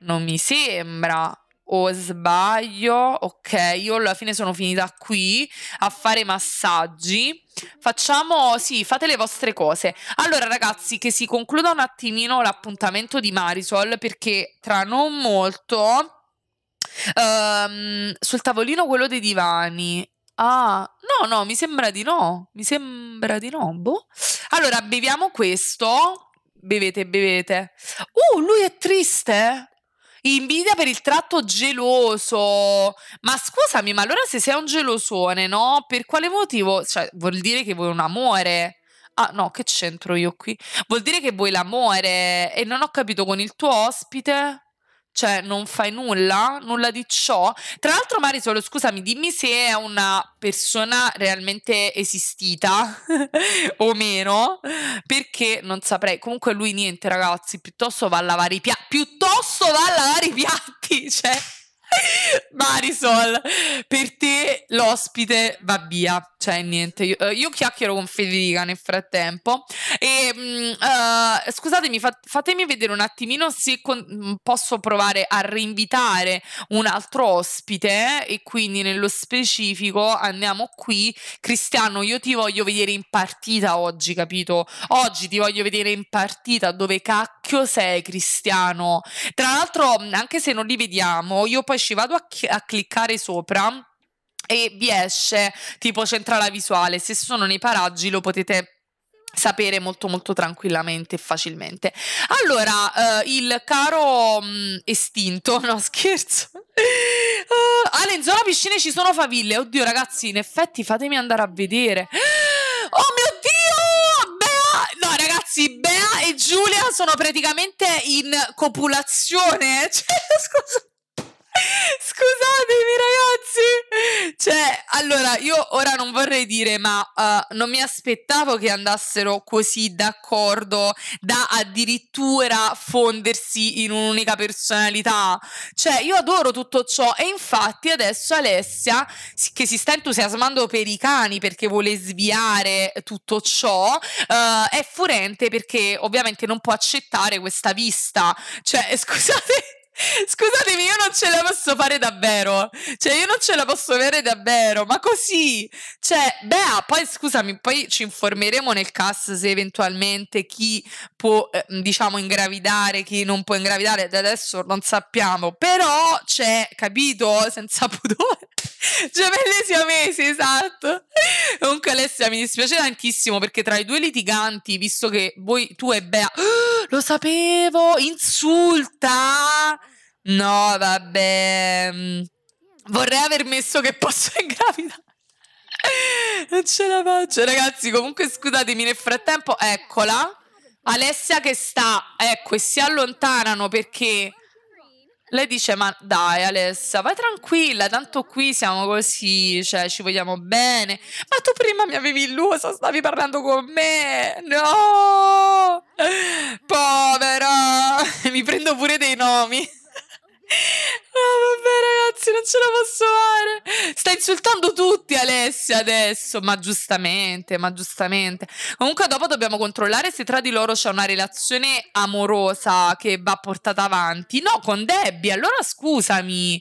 Non mi sembra o sbaglio, ok, io alla fine sono finita qui a fare massaggi. Facciamo, sì, fate le vostre cose. Allora ragazzi, che si concluda un attimino l'appuntamento di Marisol perché tra non molto... Um, sul tavolino quello dei divani Ah, no, no, mi sembra di no. Mi sembra di no. Boh. Allora, beviamo questo. Bevete, bevete. Uh, lui è triste. Invidia per il tratto geloso. Ma scusami, ma allora se sei un gelosone, no? Per quale motivo? Cioè, vuol dire che vuoi un amore. Ah no, che c'entro io qui? Vuol dire che vuoi l'amore e non ho capito con il tuo ospite cioè non fai nulla, nulla di ciò. Tra l'altro, Marisol, scusami, dimmi se è una persona realmente esistita o meno, perché non saprei. Comunque lui niente, ragazzi, piuttosto va a lavare i piatti, piuttosto va a lavare i piatti, cioè Marisol, per te l'ospite va via, cioè niente, io, eh, io chiacchiero con Federica nel frattempo e uh, scusatemi, fa, fatemi vedere un attimino se con, mm, posso provare a reinvitare un altro ospite eh, e quindi nello specifico andiamo qui. Cristiano, io ti voglio vedere in partita oggi, capito? Oggi ti voglio vedere in partita dove cacchio sei Cristiano. Tra l'altro, mm, anche se non li vediamo, io poi ci vado a, ch- a cliccare sopra e vi esce tipo centrale visuale. Se sono nei paraggi lo potete sapere molto molto tranquillamente e facilmente. Allora, eh, il caro mh, mm, estinto, no scherzo. Uh, Ale, in zona piscine ci sono faville. Oddio, ragazzi, in effetti fatemi andare a vedere. Oh mio Dio! Bea! No, ragazzi, Bea e Giulia sono praticamente in copulazione. Eh. Cioè, scusa. Scusatemi ragazzi, cioè allora io ora non vorrei dire ma uh, non mi aspettavo che andassero così d'accordo da addirittura fondersi in un'unica personalità, cioè io adoro tutto ciò e infatti adesso Alessia che si sta entusiasmando per i cani perché vuole sviare tutto ciò uh, è furente perché ovviamente non può accettare questa vista, cioè scusate Scusatemi, io non ce la posso fare davvero. Cioè, io non ce la posso avere davvero. Ma così. Cioè, Bea, poi scusami, poi ci informeremo nel cast se eventualmente chi può, eh, diciamo, ingravidare, chi non può ingravidare. Da adesso non sappiamo. Però c'è, capito, senza pudore. Gemelle cioè, siamesi, esatto. Comunque Alessia, mi dispiace tantissimo perché tra i due litiganti, visto che voi, tu e Bea... Oh, lo sapevo! Insulta! No, vabbè... Mm, vorrei aver messo che posso ingravidare. Non ce la faccio, ragazzi. Comunque, scusatemi, nel frattempo, eccola. Alessia che sta, ecco, e si allontanano perché lei dice: Ma dai, Alessia, vai tranquilla, tanto qui siamo così, cioè ci vogliamo bene. Ma tu prima mi avevi illuso, stavi parlando con me. No, povera, mi prendo pure dei nomi. Ah, vabbè ragazzi, non ce la posso fare. Sta insultando tutti Alessia adesso, ma giustamente, ma giustamente. Comunque dopo dobbiamo controllare se tra di loro c'è una relazione amorosa che va portata avanti. No, con Debbie, allora scusami.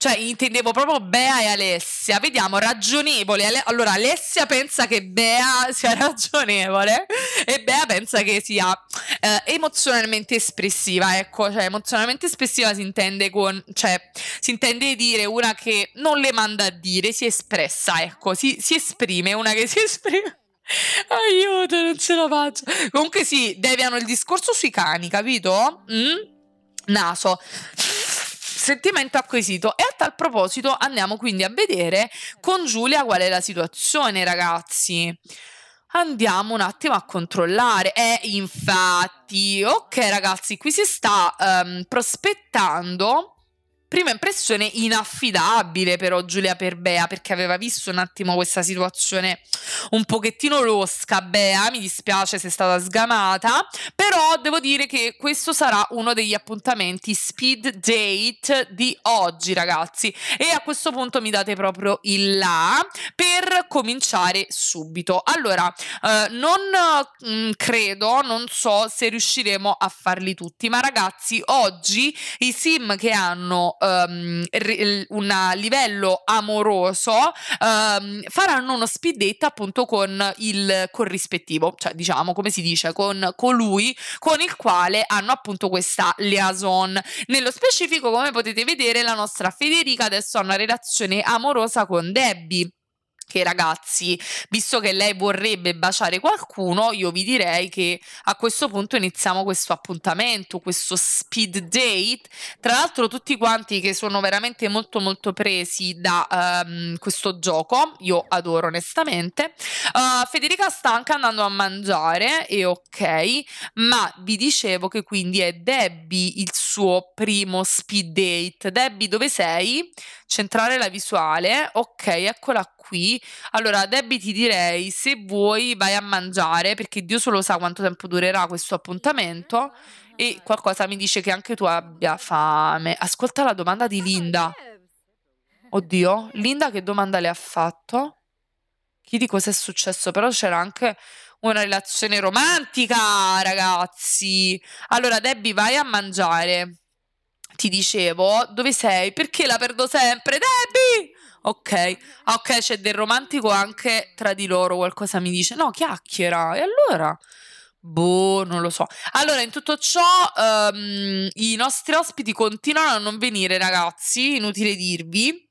Cioè, intendevo proprio Bea e Alessia. Vediamo, ragionevole. Allora, Alessia pensa che Bea sia ragionevole e Bea pensa che sia eh, emozionalmente espressiva. Ecco, cioè, emozionalmente espressiva si intende con... Cioè, si intende dire una che non le manda a dire, si espressa, ecco, si, si esprime, una che si esprime. Aiuto, non ce la faccio. Comunque sì, deviano il discorso sui cani, capito? Mm? Naso sentimento acquisito. E a tal proposito andiamo quindi a vedere con Giulia qual è la situazione, ragazzi. Andiamo un attimo a controllare. E eh, infatti, ok ragazzi, qui si sta um, prospettando Prima impressione inaffidabile però Giulia Perbea perché aveva visto un attimo questa situazione un pochettino losca, Bea, mi dispiace se è stata sgamata, però devo dire che questo sarà uno degli appuntamenti speed date di oggi ragazzi e a questo punto mi date proprio il là per cominciare subito. Allora, eh, non mh, mm, credo, non so se riusciremo a farli tutti, ma ragazzi oggi i sim che hanno um, un livello amoroso, um, faranno uno speed date appunto con il corrispettivo, cioè diciamo come si dice, con colui con il quale hanno appunto questa liaison. Nello specifico, come potete vedere, la nostra Federica adesso ha una relazione amorosa con Debbie che ragazzi, visto che lei vorrebbe baciare qualcuno, io vi direi che a questo punto iniziamo questo appuntamento, questo speed date. Tra l'altro tutti quanti che sono veramente molto molto presi da um, questo gioco, io adoro onestamente. Uh, Federica sta anche andando a mangiare e ok, ma vi dicevo che quindi è Debbie il suo primo speed date. Debbie, dove sei? centrare la visuale. Ok, eccola qui. Allora, Debbie, ti direi se vuoi vai a mangiare perché Dio solo sa quanto tempo durerà questo appuntamento. E qualcosa mi dice che anche tu abbia fame. Ascolta la domanda di Linda. Oddio, Linda che domanda le ha fatto? Chi di cosa è successo? Però c'era anche una relazione romantica, ragazzi. Allora, Debbie, vai a mangiare ti dicevo dove sei, perché la perdo sempre, Debbie! Ok, ah, ok, c'è del romantico anche tra di loro, qualcosa mi dice, no, chiacchiera, e allora? Boh, non lo so. Allora, in tutto ciò, um, i nostri ospiti continuano a non venire, ragazzi, inutile dirvi.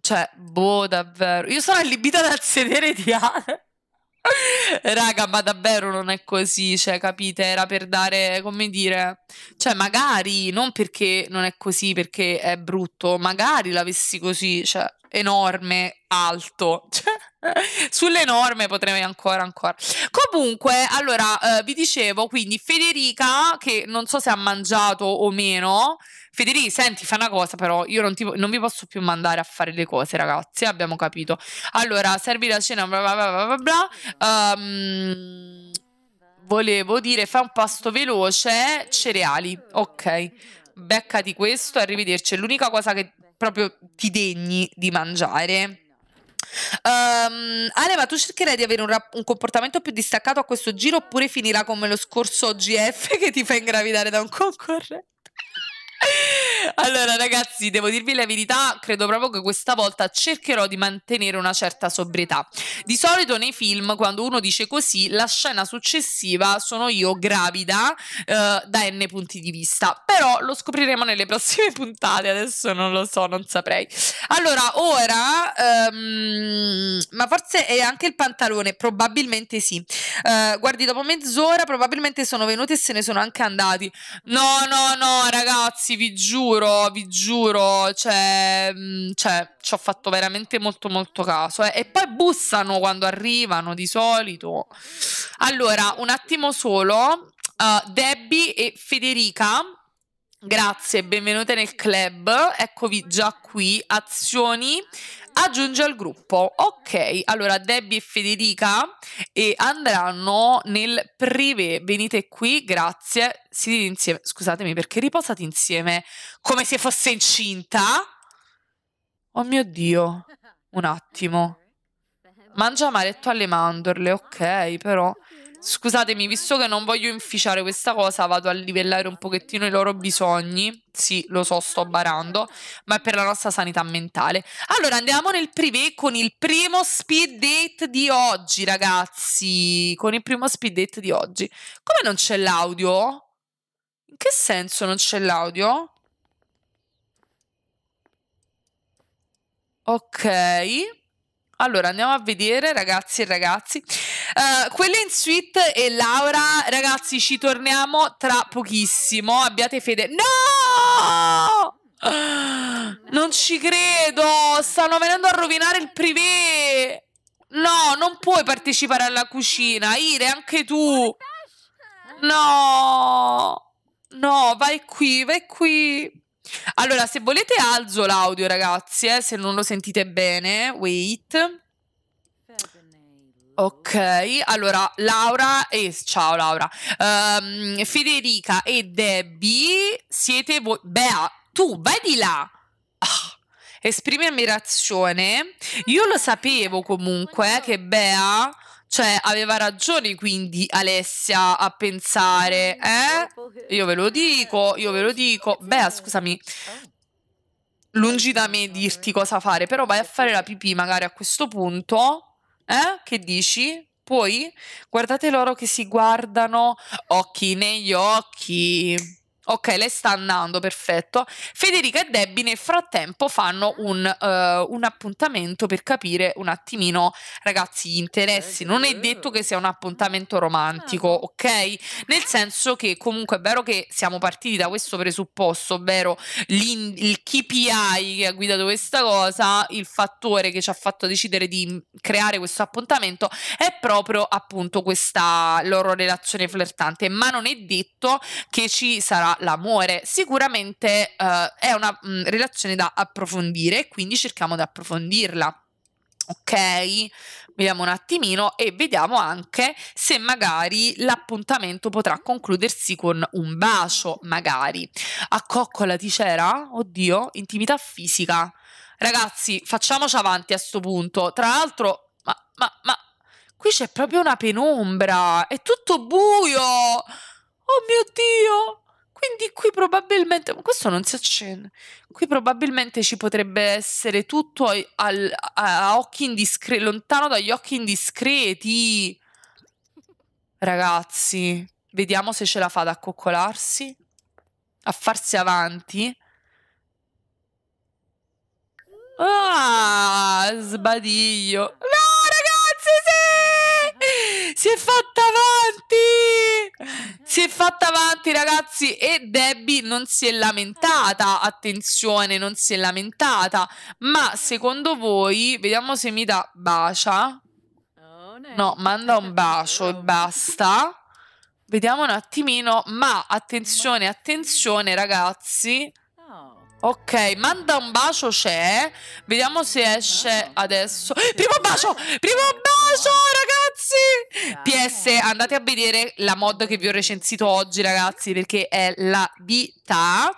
Cioè, boh, davvero. Io sono allibita dal sedere di Ale. Raga, ma davvero non è così, cioè, capite? Era per dare, come dire, cioè, magari non perché non è così, perché è brutto, magari l'avessi così, cioè, enorme, alto, cioè, sull'enorme potrei ancora, ancora. Comunque, allora, eh, vi dicevo, quindi Federica, che non so se ha mangiato o meno, Federici, senti, fa una cosa però, io non, ti, non, vi posso più mandare a fare le cose, ragazzi, abbiamo capito. Allora, servi la cena, bla bla bla bla bla. Um, volevo dire, fa un pasto veloce, cereali, ok. beccati questo, arrivederci. È l'unica cosa che proprio ti degni di mangiare. Um, Ale, ma tu cercherai di avere un, rap- un, comportamento più distaccato a questo giro oppure finirà come lo scorso GF che ti fa ingravidare da un concorrente? Allora, ragazzi, devo dirvi la verità, credo proprio che questa volta cercherò di mantenere una certa sobrietà. Di solito nei film, quando uno dice così, la scena successiva sono io gravida eh, da n punti di vista. Però lo scopriremo nelle prossime puntate, adesso non lo so, non saprei. Allora, ora, ehm, ma forse è anche il pantalone, probabilmente sì. Eh, guardi, dopo mezz'ora probabilmente sono venuti e se ne sono anche andati. No, no, no, ragazzi, vi giuro giuro, vi giuro, cioè, mm, cioè ci ho fatto veramente molto molto caso. Eh. E poi bussano quando arrivano di solito. Allora, un attimo solo, uh, Debbie e Federica. Grazie, benvenute nel club. Eccovi già qui. Azioni aggiunge al gruppo. Ok, allora Debbie e Federica e andranno nel privé. Venite qui, grazie. Siediti insieme. Scusatemi, perché riposate insieme come se fosse incinta? Oh mio Dio. Un attimo. Mangia amaretto alle mandorle, ok, però. Scusatemi, visto che non voglio inficiare questa cosa, vado a livellare un pochettino i loro bisogni. Sì, lo so, sto barando, ma è per la nostra sanità mentale. Allora, andiamo nel privé con il primo speed date di oggi, ragazzi. Con il primo speed date di oggi. Come non c'è l'audio? In che senso non c'è l'audio? Ok. Allora andiamo a vedere, ragazzi e ragazzi. Uh, eh, quella in suite e Laura, ragazzi, ci torniamo tra pochissimo. Abbiate fede. No! Non ci credo! Stanno venendo a rovinare il privé! No, non puoi partecipare alla cucina, Ire, anche tu! No! No, vai qui, vai qui! Allora, se volete alzo l'audio, ragazzi, eh, se non lo sentite bene, wait. Ok, allora Laura e ciao Laura, um, Federica e Debbie siete voi. Bea, tu vai di là. Ah, esprimi ammirazione. Io lo sapevo comunque che Bea cioè, aveva ragione quindi Alessia a pensare, mm, eh? Io ve lo eh, dico, io ve lo dico. Beh, scusami, eh? lungi da me dirti cosa fare, però vai a fare la pipì magari a questo punto, eh? Che dici? Poi guardate loro che si guardano occhi negli occhi. Ok, lei sta andando, perfetto. Federica e Debbie nel frattempo fanno un, uh, un, appuntamento per capire un attimino, ragazzi, gli interessi. Non è detto che sia un appuntamento romantico, ah. ok? Nel senso che comunque è vero che siamo partiti da questo presupposto, ovvero il KPI che ha guidato questa cosa, il fattore che ci ha fatto decidere di creare questo appuntamento è proprio appunto questa loro relazione flirtante, ma non è detto che ci sarà l'amore. Sicuramente uh, è una mh, mm, relazione da approfondire, quindi cerchiamo di approfondirla. Ok, vediamo un attimino e vediamo anche se magari l'appuntamento potrà concludersi con un bacio, magari. A coccola ti c'era? Oddio, intimità fisica. Ragazzi, facciamoci avanti a questo punto. Tra l'altro, ma, ma, ma qui c'è proprio una penombra, è tutto buio. Oh mio Dio, quindi qui probabilmente, ma questo non si accende qui probabilmente ci potrebbe essere tutto al, a, a occhi indiscreti, lontano dagli occhi indiscreti. Ragazzi, vediamo se ce la fa ad accoccolarsi, a farsi avanti. Ah, sbadiglio. No! si è fatta avanti! Si è fatta avanti, ragazzi. E Debbie non si è lamentata. Attenzione, non si è lamentata. Ma secondo voi, vediamo se mi dà bacia. No, manda un bacio e basta. Vediamo un attimino. Ma attenzione, attenzione, ragazzi. Ok, manda un bacio c'è. Vediamo se esce adesso. Primo bacio! Primo bacio, ragazzi! PS, andate a vedere la mod che vi ho recensito oggi, ragazzi, perché è la vita.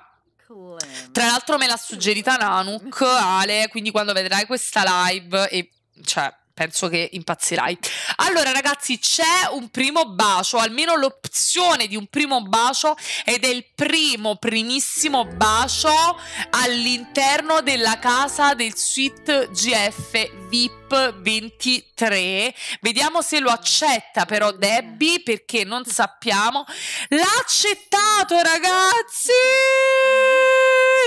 Tra l'altro me l'ha suggerita Nanuk, Ale, quindi quando vedrai questa live e cioè penso che impazzirai. Allora, ragazzi, c'è un primo bacio, almeno l'opzione di un primo bacio ed è il primo, primissimo bacio all'interno della casa del suite GF VIP 23. Vediamo se lo accetta però Debbie perché non sappiamo. L'ha accettato, ragazzi!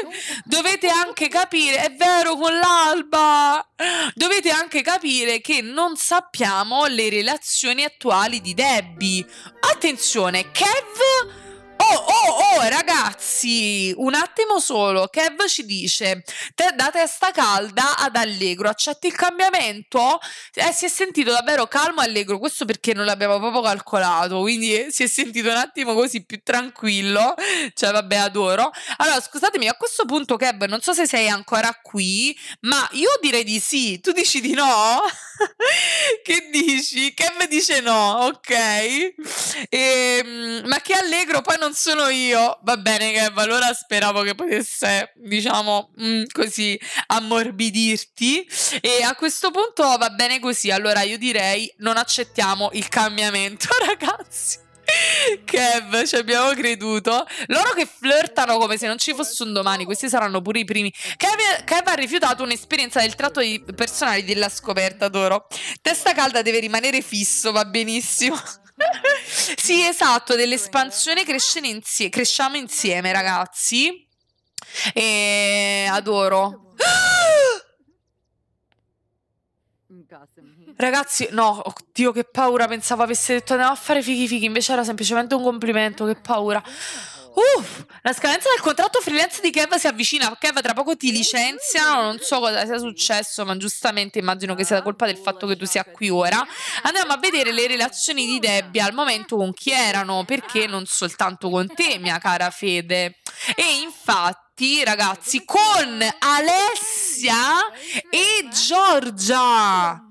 dovete anche capire, è vero con l'alba, dovete anche capire che non sappiamo le relazioni attuali di Debbie. Attenzione, Kev Oh, oh, oh, ragazzi, un attimo solo. Kev ci dice: te, da testa calda ad allegro, accetti il cambiamento? Eh, si è sentito davvero calmo e allegro. Questo perché non l'abbiamo proprio calcolato. Quindi si è sentito un attimo così più tranquillo. Cioè, vabbè, adoro. Allora, scusatemi, a questo punto, Kev, non so se sei ancora qui, ma io direi di sì. Tu dici di no? che dici? Kev dice no, ok. E, ehm, ma che allegro poi non sono io. Va bene, Kev, allora speravo che potesse, diciamo, mm, così ammorbidirti. E a questo punto va bene così. Allora io direi non accettiamo il cambiamento, ragazzi. Kev, ci abbiamo creduto. Loro che flirtano come se non ci fosse un domani, questi saranno pure i primi. Kev, Kev ha rifiutato un'esperienza del tratto di personale della scoperta d'oro. Testa calda deve rimanere fisso, va benissimo. sì, esatto, dell'espansione insie- cresciamo insieme, ragazzi. E adoro. Ah! Ragazzi, no, oddio oh, che paura, pensavo avesse detto andiamo a fare fighi fighi, invece era semplicemente un complimento, che paura. Uff, la scadenza del contratto freelance di Kev si avvicina. Kev tra poco ti licenzia. Non so cosa sia successo, ma giustamente immagino che sia la colpa del fatto che tu sia qui ora. Andiamo a vedere le relazioni di Debbie al momento con chi erano, perché non soltanto con te, mia cara Fede. E infatti ragazzi, con Alessia e Giorgia.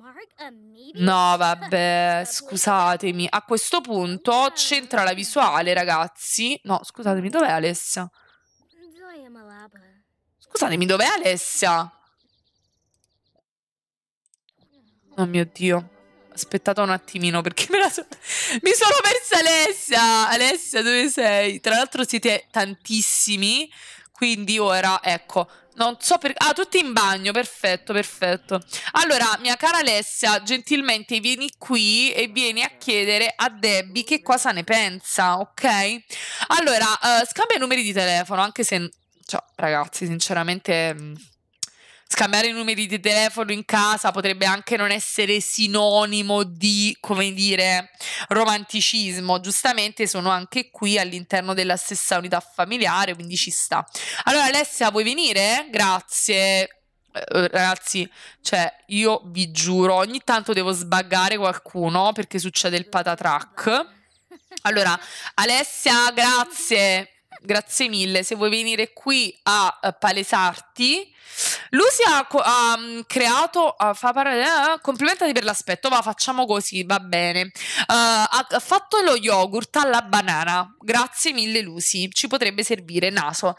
No, vabbè, scusatemi. A questo punto c'entra la visuale, ragazzi. No, scusatemi, dov'è Alessia? Scusatemi, dov'è Alessia? Oh mio Dio. Aspettate un attimino perché me la so... mi sono persa Alessia. Alessia, dove sei? Tra l'altro siete tantissimi, quindi ora, ecco, non so perché. Ah, tutti in bagno, perfetto, perfetto. Allora, mia cara Alessia, gentilmente vieni qui e vieni a chiedere a Debbie che cosa ne pensa, ok? Allora, uh, scambia i numeri di telefono, anche se. Cioè, ragazzi, sinceramente. Mm, scambiare i numeri di telefono in casa potrebbe anche non essere sinonimo di, come dire, romanticismo. Giustamente sono anche qui all'interno della stessa unità familiare, quindi ci sta. Allora Alessia, vuoi venire? Grazie. Eh, eh, ragazzi, cioè, io vi giuro, ogni tanto devo sbaggare qualcuno perché succede il patatrack. Allora, Alessia, grazie grazie mille, se vuoi venire qui a, a eh, palesarti. Lucy ha, um, creato, uh, fa parare, eh, complimentati per l'aspetto, ma facciamo così, va bene. Uh, ha, fatto lo yogurt alla banana, grazie mille Lucy, ci potrebbe servire, naso.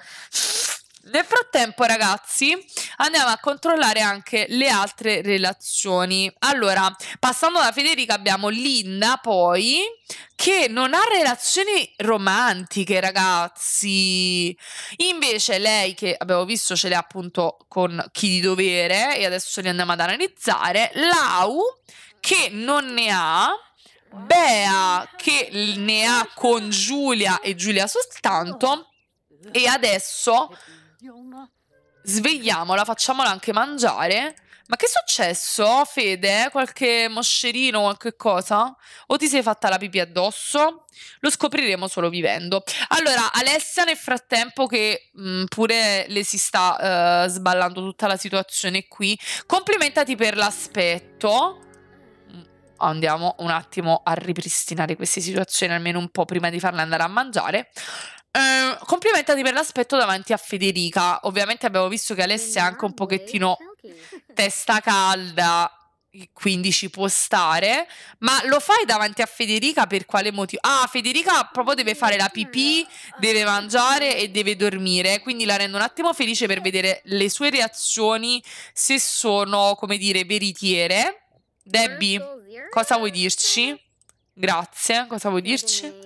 Nel frattempo, ragazzi, andiamo a controllare anche le altre relazioni. Allora, passando da Federica, abbiamo Linda, poi, che non ha relazioni romantiche, ragazzi. Invece, lei che abbiamo visto ce le ha appunto con chi di dovere, e adesso li andiamo ad analizzare. Lau, che non ne ha. Bea che ne ha con Giulia e Giulia soltanto e adesso svegliamola, facciamola anche mangiare. Ma che è successo, Fede? Qualche moscerino, qualche cosa? O ti sei fatta la pipì addosso? Lo scopriremo solo vivendo. Allora, Alessia, nel frattempo che mh, mm, pure le si sta uh, sballando tutta la situazione qui, complimentati per l'aspetto mm, andiamo un attimo a ripristinare queste situazioni almeno un po' prima di farle andare a mangiare. Uh, ehm, complimentati per l'aspetto davanti a Federica. Ovviamente abbiamo visto che Alessia è anche un pochettino testa calda, quindi ci può stare. Ma lo fai davanti a Federica per quale motivo? Ah, Federica proprio deve fare la pipì, deve mangiare e deve dormire. Quindi la rendo un attimo felice per vedere le sue reazioni, se sono, come dire, veritiere. Debbie, cosa vuoi dirci? Grazie, cosa vuoi dirci?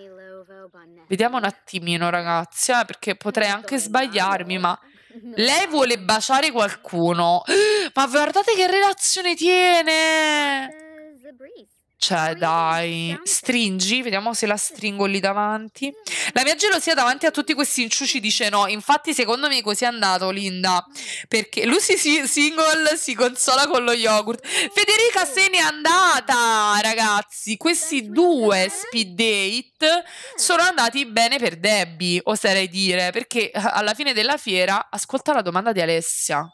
Vediamo un attimino, ragazzi, eh, perché potrei anche sbagliarmi, ma lei vuole baciare qualcuno. Ma guardate che relazione tiene! Eh, cioè, dai, stringi, vediamo se la stringo lì davanti. La mia gelosia davanti a tutti questi inciuci dice no. Infatti, secondo me così è andato, Linda. Perché Lucy Single si consola con lo yogurt. Federica se n'è andata, ragazzi. Questi due speed date sono andati bene per Debbie, oserei dire. Perché eh, alla fine della fiera, ascolta la domanda di Alessia.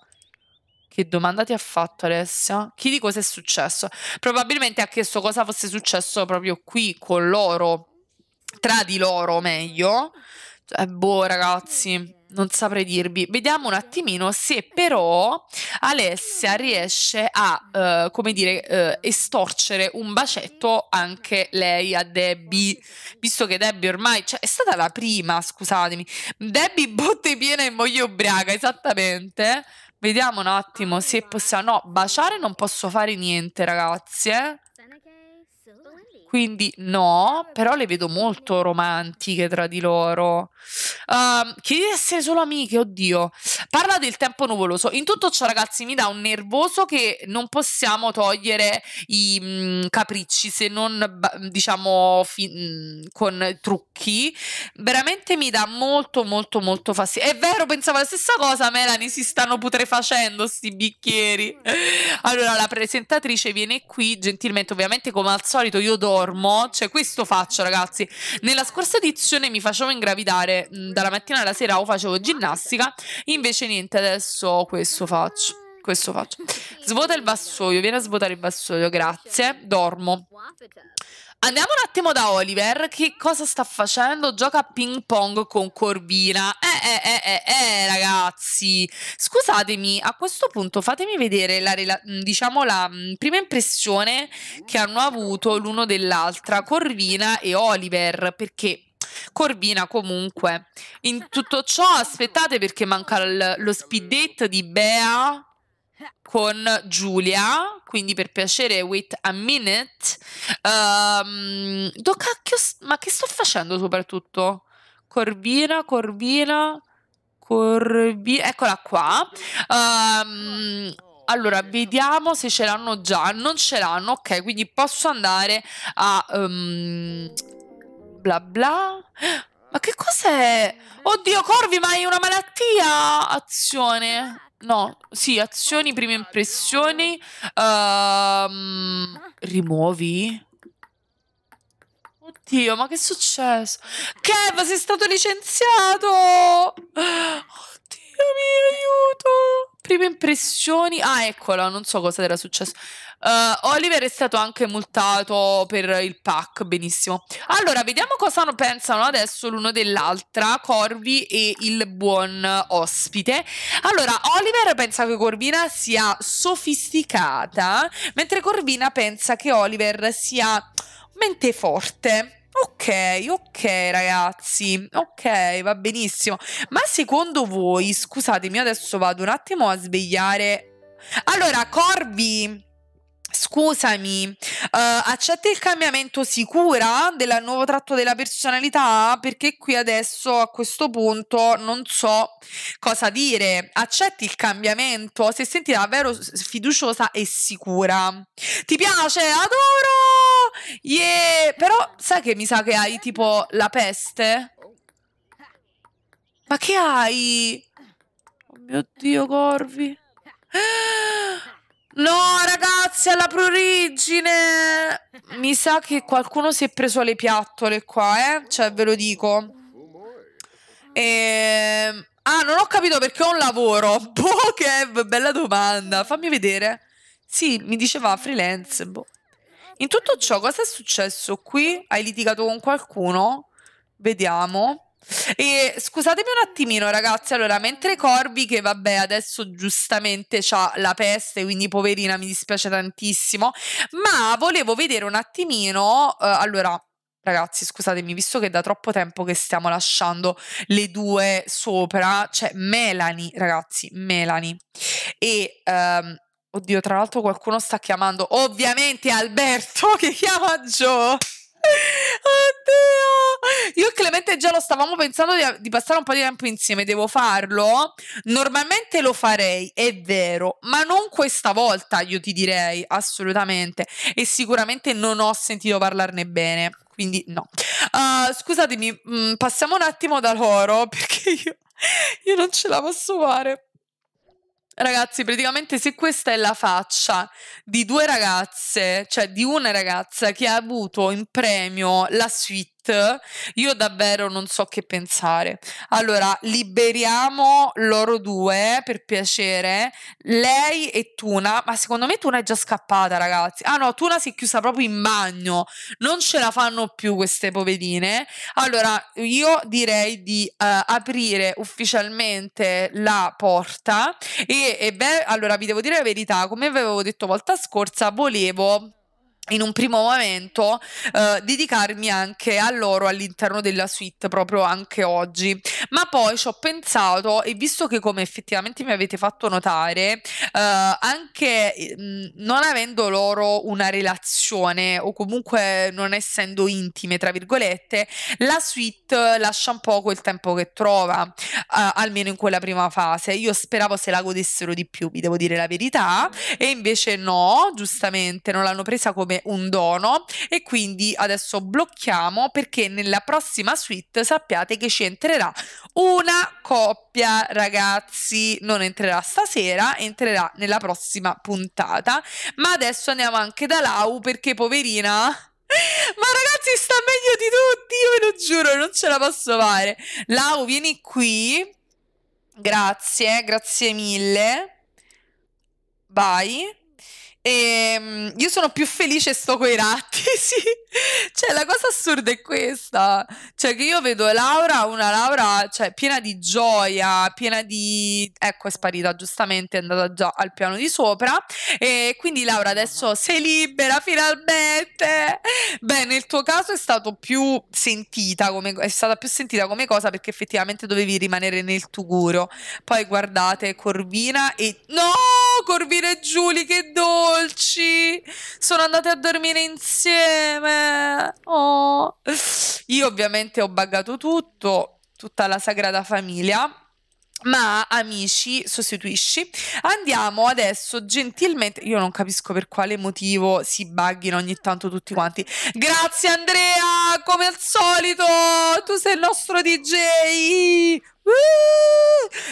Che domanda ti ha fatto Alessia? Chi di cosa è successo? Probabilmente ha chiesto cosa fosse successo proprio qui con loro, tra di loro meglio. Eh, boh, ragazzi, non saprei dirvi. Vediamo un attimino se però Alessia riesce a, uh, come dire, uh, estorcere un bacetto anche lei a Debbie, visto che Debbie ormai, cioè è stata la prima, scusatemi, Debbie botte piena e moglie ubriaca, esattamente. Vediamo un attimo se possiamo... No, baciare non posso fare niente, ragazzi, eh? quindi no, però le vedo molto romantiche tra di loro. Um, ehm, chiedi di essere solo amiche, oddio. Parla del tempo nuvoloso. In tutto ciò, ragazzi, mi dà un nervoso che non possiamo togliere i mh, mm, capricci se non, diciamo, fi- mh, mm, con trucchi. Veramente mi dà molto, molto, molto fastidio. È vero, pensavo la stessa cosa, Melanie, si stanno putrefacendo sti bicchieri. Allora, la presentatrice viene qui, gentilmente, ovviamente, come al solito, io do dormo, cioè questo faccio ragazzi. Nella scorsa edizione mi facevo ingravidare mm, dalla mattina alla sera o facevo ginnastica, invece niente, adesso questo faccio. Questo faccio. Svuota il vassoio, vieni a svuotare il vassoio, grazie. Dormo. Andiamo un attimo da Oliver, che cosa sta facendo? Gioca a ping pong con Corvina. Eh, eh, eh, eh, eh ragazzi. Scusatemi, a questo punto fatemi vedere la, mm, diciamo, la mm, prima impressione che hanno avuto l'uno dell'altra, Corvina e Oliver, perché Corvina, comunque. In tutto ciò aspettate perché manca lo speed date di Bea con Giulia, quindi per piacere wait a minute. Um, do cacchio, ma che sto facendo soprattutto? Corvina, Corvina, Corvina, eccola qua. Um, allora, vediamo se ce l'hanno già. Non ce l'hanno, ok, quindi posso andare a... Um, bla bla. Ma che cos'è? Oddio, Corvi, ma hai una malattia! Azione. No, sì, azioni, prime impressioni. Um, rimuovi? Oddio, ma che è successo? Kev, sei stato licenziato! mio, aiuto! Prime impressioni. Ah, eccolo, non so cosa era successo. Uh, Oliver è stato anche multato per il pack, benissimo. Allora, vediamo cosa pensano adesso l'uno dell'altra, Corvi e il buon ospite. Allora, Oliver pensa che Corvina sia sofisticata, mentre Corvina pensa che Oliver sia mente forte. Ok, ok ragazzi, ok, va benissimo. Ma secondo voi, scusatemi, adesso vado un attimo a svegliare. Allora, Corvi, Scusami, uh, accetti il cambiamento sicura del nuovo tratto della personalità? Perché qui adesso a questo punto non so cosa dire. Accetti il cambiamento se senti davvero fiduciosa e sicura. Ti piace? Adoro! Yeah! Però sai che mi sa che hai tipo la peste? Ma che hai? Oh mio Dio, Corvi. No, ragazzi, alla prorigine! Mi sa che qualcuno si è preso le piattole qua, eh? Cioè, ve lo dico. Ehm... Ah, non ho capito perché ho un lavoro. Boh, che bella domanda. Fammi vedere. Sì, mi diceva freelance. Boh. In tutto ciò, cosa è successo qui? Hai litigato con qualcuno? Vediamo. E scusatemi un attimino, ragazzi. Allora, mentre Corby, che vabbè, adesso giustamente ha la peste, quindi poverina, mi dispiace tantissimo. Ma volevo vedere un attimino. Eh, allora, ragazzi, scusatemi, visto che è da troppo tempo che stiamo lasciando le due sopra, c'è cioè Melanie, ragazzi, Melanie. E. Ehm, Oddio, tra l'altro qualcuno sta chiamando, ovviamente Alberto che chiama Joe. Oddio! Io e Clemente già lo stavamo pensando di, di, passare un po' di tempo insieme, devo farlo? Normalmente lo farei, è vero, ma non questa volta, io ti direi, assolutamente. E sicuramente non ho sentito parlarne bene, quindi no. Uh, scusatemi, mh, mm, passiamo un attimo da loro perché io, io non ce la posso fare. Ragazzi, praticamente se questa è la faccia di due ragazze, cioè di una ragazza che ha avuto in premio la suite io davvero non so che pensare. Allora, liberiamo loro due per piacere, lei e Tuna, ma secondo me Tuna è già scappata, ragazzi. Ah no, Tuna si è chiusa proprio in bagno, non ce la fanno più queste poverine. Allora, io direi di uh, aprire ufficialmente la porta e, e beh, allora vi devo dire la verità, come vi avevo detto volta scorsa, volevo in un primo momento eh, dedicarmi anche a loro all'interno della suite proprio anche oggi ma poi ci ho pensato e visto che come effettivamente mi avete fatto notare eh, anche mh, mm, non avendo loro una relazione o comunque non essendo intime tra virgolette la suite lascia un poco il tempo che trova eh, almeno in quella prima fase io speravo se la godessero di più vi devo dire la verità e invece no giustamente non l'hanno presa come un dono e quindi adesso blocchiamo perché nella prossima suite sappiate che ci entrerà una coppia ragazzi, non entrerà stasera, entrerà nella prossima puntata, ma adesso andiamo anche da Lau perché poverina... Ma ragazzi, sta meglio di tutti, io ve lo giuro, non ce la posso fare. Lau, vieni qui. Grazie, grazie mille. Vai. E ehm, io sono più felice sto coi ratti, sì. Cioè, la cosa assurda è questa. Cioè, che io vedo Laura, una Laura, cioè, piena di gioia, piena di... Ecco, è sparita, giustamente, è andata già al piano di sopra. E quindi Laura adesso sei libera, finalmente! Beh, nel tuo caso è stato più sentita come... è stata più sentita come cosa perché effettivamente dovevi rimanere nel tuo guro. Poi guardate Corvina e... No! Corvino e Giulia, che dolci! Sono andate a dormire insieme. Oh. Io ovviamente ho buggato tutto, tutta la Sagrada Famiglia. Ma amici, sostituisci. Andiamo adesso gentilmente. Io non capisco per quale motivo si buggino ogni tanto tutti quanti. Grazie Andrea, come al solito, tu sei il nostro DJ.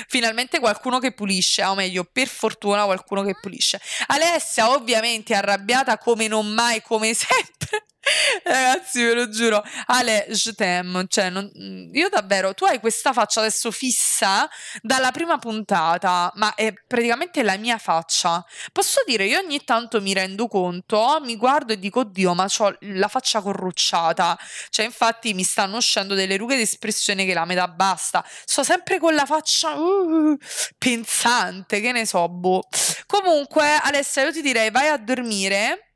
Finalmente qualcuno che pulisce, o meglio, per fortuna qualcuno che pulisce. Alessia ovviamente arrabbiata come non mai, come sempre. Ragazzi, ve lo giuro. Ale, je t'aime. Cioè, non, mm, io davvero, tu hai questa faccia adesso fissa dalla prima puntata, ma è praticamente la mia faccia. Posso dire, io ogni tanto mi rendo conto, mi guardo e dico, oddio, ma ho la faccia corrucciata. Cioè, infatti, mi stanno uscendo delle rughe di espressione che la metà basta. Sto sempre con la faccia uh, pensante, che ne so, boh. Comunque, Alessia, io ti direi, vai a dormire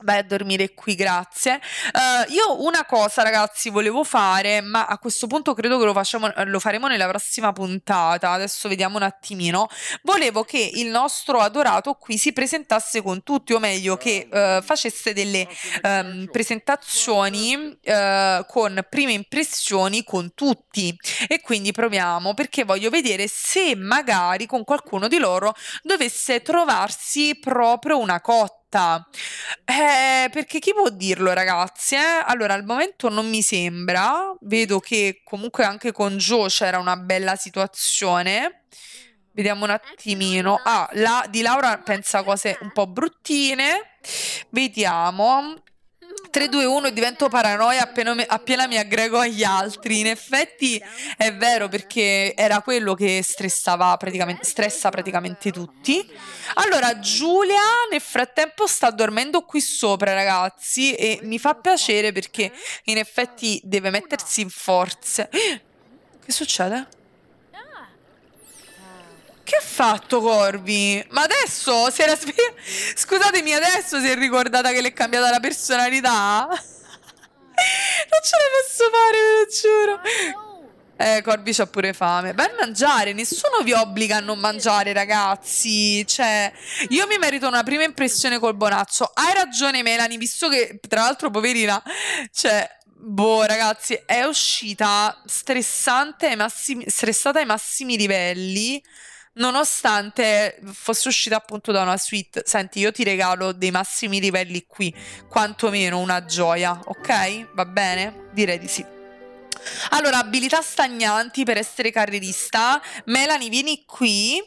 Vai a dormire qui, grazie. Uh, io una cosa, ragazzi, volevo fare, ma a questo punto credo che lo, facciamo, lo, faremo nella prossima puntata. Adesso vediamo un attimino. Volevo che il nostro adorato qui si presentasse con tutti, o meglio, che uh, facesse delle um, presentazioni uh, con prime impressioni con tutti. E quindi proviamo, perché voglio vedere se magari con qualcuno di loro dovesse trovarsi proprio una cotta eh, perché chi può dirlo, ragazzi? Eh? Allora, al momento non mi sembra. Vedo che comunque anche con Joe c'era una bella situazione. Vediamo un attimino. Ah, la, di Laura pensa cose un po' bruttine. Vediamo. 3-2-1 e divento paranoia appena mi, appena mi aggrego agli altri. In effetti è vero perché era quello che stressava praticamente, stressa praticamente tutti. Allora Giulia nel frattempo sta dormendo qui sopra ragazzi e mi fa piacere perché in effetti deve mettersi in forza. Che succede? Che ha fatto Corvi? Ma adesso si era sveglia... Scusatemi, adesso si è ricordata che le è cambiata la personalità? non ce la posso fare, ve lo giuro. Eh, Corby c'ha pure fame. Per mangiare, nessuno vi obbliga a non mangiare, ragazzi. Cioè, io mi merito una prima impressione col bonaccio. Hai ragione, Melanie, visto che, tra l'altro, poverina, cioè, boh, ragazzi, è uscita stressante ai massimi, stressata ai massimi livelli nonostante fosse uscita appunto da una suite, senti, io ti regalo dei massimi livelli qui, quantomeno una gioia, ok? Va bene? Direi di sì. Allora, abilità stagnanti per essere carrierista. Melanie, vieni qui.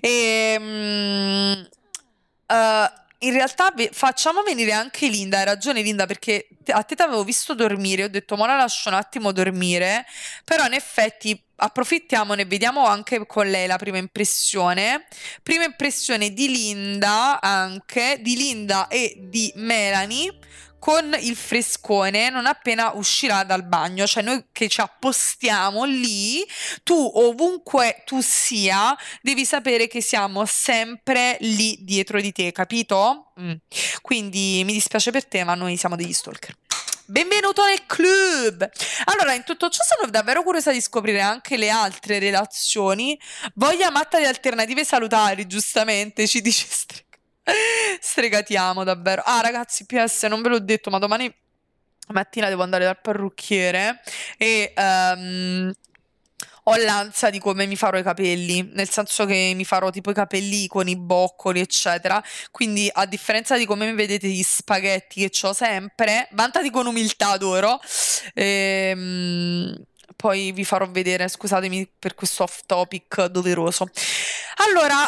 E, um, uh, eh, in realtà facciamo venire anche Linda, hai ragione Linda, perché a te ti avevo visto dormire, ho detto ma la lascio un attimo dormire, però in effetti approfittiamone, vediamo anche con lei la prima impressione. Prima impressione di Linda anche, di Linda e di Melanie con il frescone non appena uscirà dal bagno, cioè noi che ci appostiamo lì, tu ovunque tu sia, devi sapere che siamo sempre lì dietro di te, capito? Mm. Quindi mi dispiace per te, ma noi siamo degli stalker. Benvenuto nel club! Allora, in tutto ciò sono davvero curiosa di scoprire anche le altre relazioni. Voglia matta di alternative salutari, giustamente, ci dice Strega. Stregatiamo davvero. Ah, ragazzi, PS, non ve l'ho detto, ma domani mattina devo andare dal parrucchiere e um, ho l'ansia di come mi farò i capelli, nel senso che mi farò tipo i capelli con i boccoli, eccetera. Quindi, a differenza di come mi vedete gli spaghetti che ho sempre, vantati con umiltà d'oro. Ehm, poi vi farò vedere, scusatemi per questo off topic doveroso. Allora,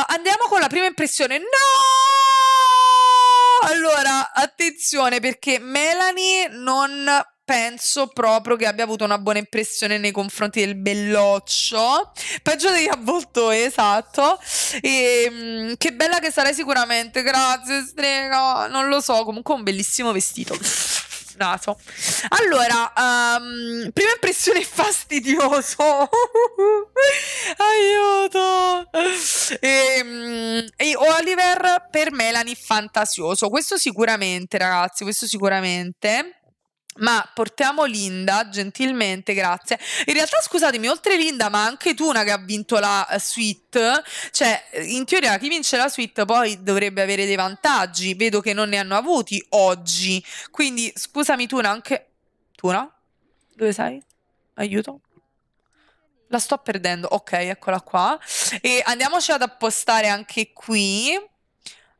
uh, andiamo con la prima impressione. No! Allora, attenzione perché Melanie non penso proprio che abbia avuto una buona impressione nei confronti del belloccio, peggio degli avvoltoi, esatto. E, ehm, che bella che sarai sicuramente, grazie strega, non lo so, comunque un bellissimo vestito. Naso. Allora, um, prima impressione fastidioso. Aiuto. E, ehm, e, Oliver per Melanie fantasioso. Questo sicuramente, ragazzi, questo sicuramente. Ma portiamo Linda, gentilmente, grazie. In realtà, scusatemi, oltre Linda, ma anche Tuna che ha vinto la eh, suite. Cioè, eh, in teoria, chi vince la suite poi dovrebbe avere dei vantaggi. Vedo che non ne hanno avuti oggi. Quindi, scusami, tu anche. tu Tuna? Dove sei? Aiuto. La sto perdendo. Ok, eccola qua. E andiamoci ad appostare anche qui.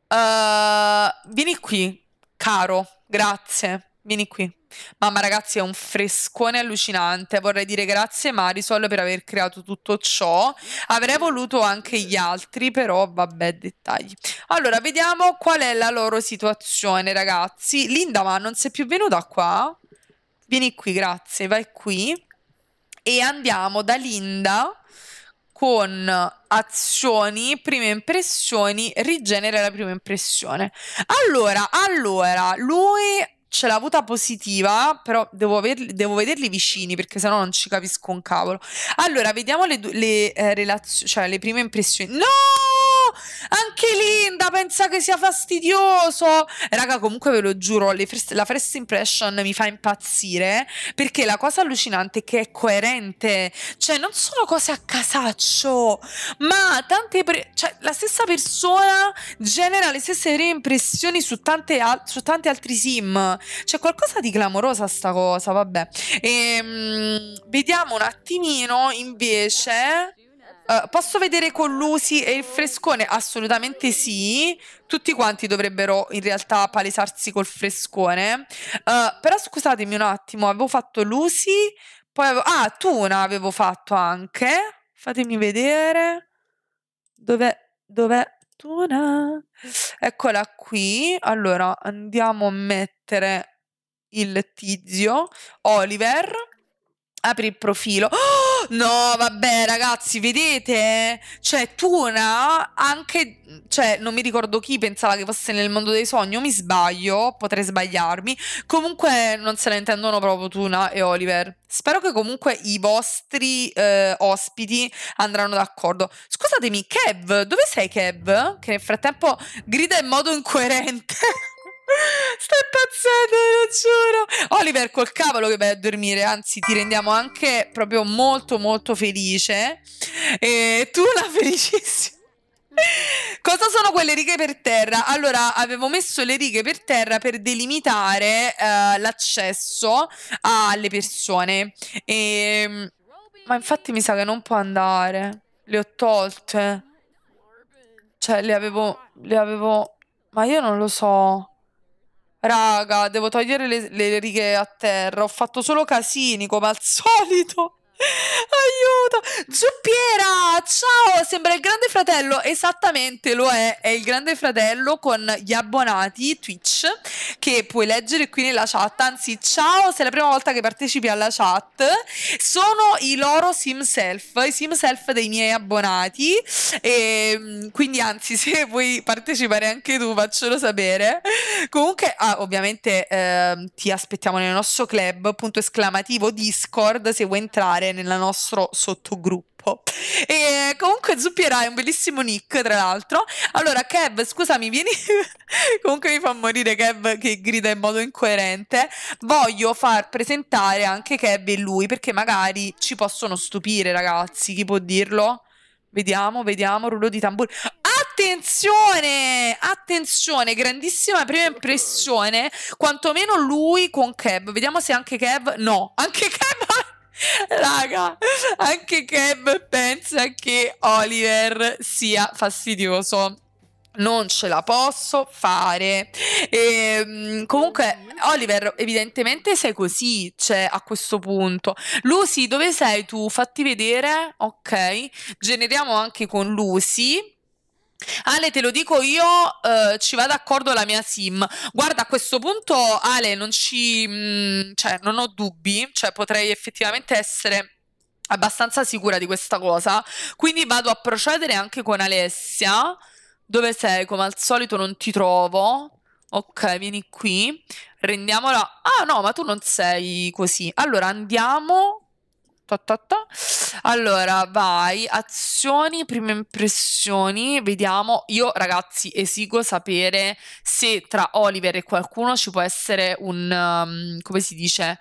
Uh, vieni qui, caro. Grazie. Vieni qui. Mamma ragazzi è un frescone allucinante, vorrei dire grazie Marisol per aver creato tutto ciò, avrei voluto anche gli altri però vabbè dettagli. Allora vediamo qual è la loro situazione ragazzi, Linda ma non sei più venuta qua? Vieni qui grazie, vai qui e andiamo da Linda con azioni, prime impressioni, rigenera la prima impressione. Allora, allora, lui ce l'ha avuta positiva, però devo, averli, devo vederli vicini perché sennò non ci capisco un cavolo. Allora, vediamo le, le, eh, relazio- cioè, le prime impressioni. No! Anche Linda pensa che sia fastidioso. Raga, comunque ve lo giuro, first, la first impression mi fa impazzire perché la cosa allucinante è che è coerente. Cioè, non sono cose a casaccio, ma tante pre- cioè, la stessa persona genera le stesse reimpressioni su, al- su tanti altri sim. C'è qualcosa di clamorosa sta cosa, vabbè. E, ehm, vediamo un attimino invece eh, posso vedere con l'usi e il frescone? Assolutamente sì. Tutti quanti dovrebbero in realtà palesarsi col frescone. Uh, però scusatemi un attimo, avevo fatto l'usi, poi avevo... Ah, Tuna avevo fatto anche. Fatemi vedere. Dov'è? Dov'è? Tuna. Eccola qui. Allora, andiamo a mettere il tizio, Oliver apri il profilo. Oh, no, vabbè, ragazzi, vedete? Cioè, Tuna anche, cioè, non mi ricordo chi pensava che fosse nel mondo dei sogni, mi sbaglio, potrei sbagliarmi. Comunque non se la intendono proprio Tuna e Oliver. Spero che comunque i vostri eh, ospiti andranno d'accordo. Scusatemi, Kev, dove sei Kev? Che nel frattempo grida in modo incoerente. Stai impazzendo, lo giuro. Oliver, col cavolo che vai a dormire, anzi, ti rendiamo anche proprio molto, molto felice. E tu la felicissima. Cosa sono quelle righe per terra? Allora, avevo messo le righe per terra per delimitare uh, l'accesso alle persone. E... Ehm, ma infatti mi sa che non può andare. Le ho tolte. Cioè, le avevo... Le avevo... Ma io non lo so. Raga, devo togliere le, le righe a terra. Ho fatto solo casini come al solito. Aiuto! Zuppiera! Ciao! Sembra il Grande Fratello. Esattamente lo è. È il Grande Fratello con gli abbonati Twitch che puoi leggere qui nella chat. Anzi, ciao se è la prima volta che partecipi alla chat. Sono i loro simself, i simself dei miei abbonati. E ehm, quindi, anzi, se vuoi partecipare anche tu, faccelo sapere. Comunque, ah, ovviamente eh, ti aspettiamo nel nostro club, punto esclamativo Discord, se vuoi entrare entrare nel nostro sottogruppo. E comunque Zuppierà è un bellissimo nick, tra l'altro. Allora, Kev, scusami, vieni. comunque mi fa morire Kev che grida in modo incoerente. Voglio far presentare anche Kev e lui, perché magari ci possono stupire, ragazzi. Chi può dirlo? Vediamo, vediamo, rullo di tamburo. Attenzione! Attenzione, grandissima prima impressione. Quantomeno lui con Kev. Vediamo se anche Kev. No, anche Kev Raga, anche Cam pensa che Oliver sia fastidioso non ce la posso fare. E, ehm, comunque, Oliver, evidentemente sei così, cioè, a questo punto. Lucy, dove sei tu? Fatti vedere, ok. Generiamo anche con Lucy. Ale, te lo dico io, eh, ci va d'accordo la mia sim. Guarda, a questo punto, Ale, non ci... Mh, mm, cioè, non ho dubbi, cioè, potrei effettivamente essere abbastanza sicura di questa cosa. Quindi vado a procedere anche con Alessia. Dove sei? Come al solito non ti trovo. Ok, vieni qui. Rendiamola... Ah, no, ma tu non sei così. Allora, andiamo Ta, ta, ta. Allora, vai, azioni, prime impressioni, vediamo. Io, ragazzi, esigo sapere se tra Oliver e qualcuno ci può essere un, um, come si dice,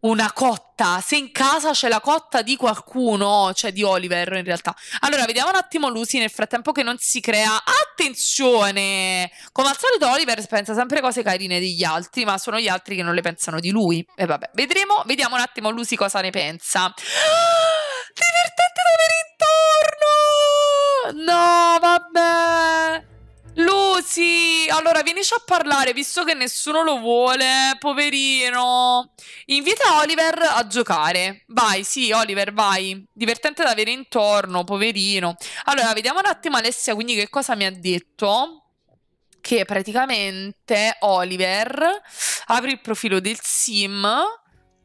una cotta. Se in casa c'è la cotta di qualcuno, cioè di Oliver in realtà. Allora, vediamo un attimo Lucy nel frattempo che non si crea. Attenzione! Come al solito Oliver pensa sempre cose carine degli altri, ma sono gli altri che non le pensano di lui. E vabbè, vedremo, vediamo un attimo Lucy cosa ne pensa. divertente da avere intorno! No, vabbè! Lucy, allora vienici a parlare visto che nessuno lo vuole, poverino. Invita Oliver a giocare. Vai, sì, Oliver, vai. Divertente da avere intorno, poverino. Allora, vediamo un attimo Alessia, quindi che cosa mi ha detto? Che praticamente Oliver apre il profilo del sim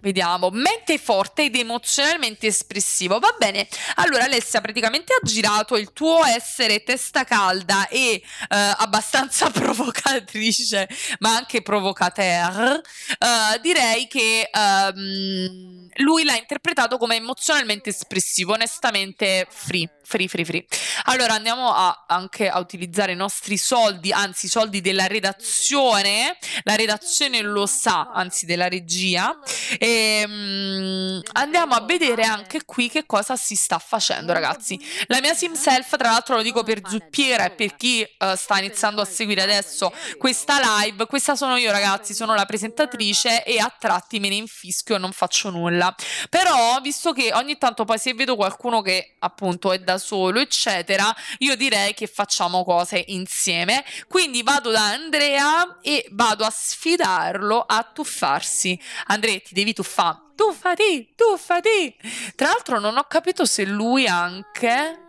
Vediamo, mente forte ed emozionalmente espressivo. Va bene. Allora, Alessia praticamente ha girato il tuo essere testa calda e eh, abbastanza provocatrice, ma anche provocateur. Eh, direi che ehm, lui l'ha interpretato come emozionalmente espressivo, onestamente free. Free, free, free. Allora andiamo a, anche a utilizzare i nostri soldi, anzi i soldi della redazione, la redazione lo sa, anzi della regia, e um, andiamo a vedere anche qui che cosa si sta facendo ragazzi. La mia sim self, tra l'altro lo dico per zuppiera e per chi uh, sta iniziando a seguire adesso questa live, questa sono io ragazzi, sono la presentatrice e a tratti me ne infischio e non faccio nulla. Però visto che ogni tanto poi se vedo qualcuno che appunto è da solo, eccetera, io direi che facciamo cose insieme. Quindi vado da Andrea e vado a sfidarlo a tuffarsi. Andrea, ti devi tuffare. Tuffati, tuffati. Tra l'altro non ho capito se lui anche...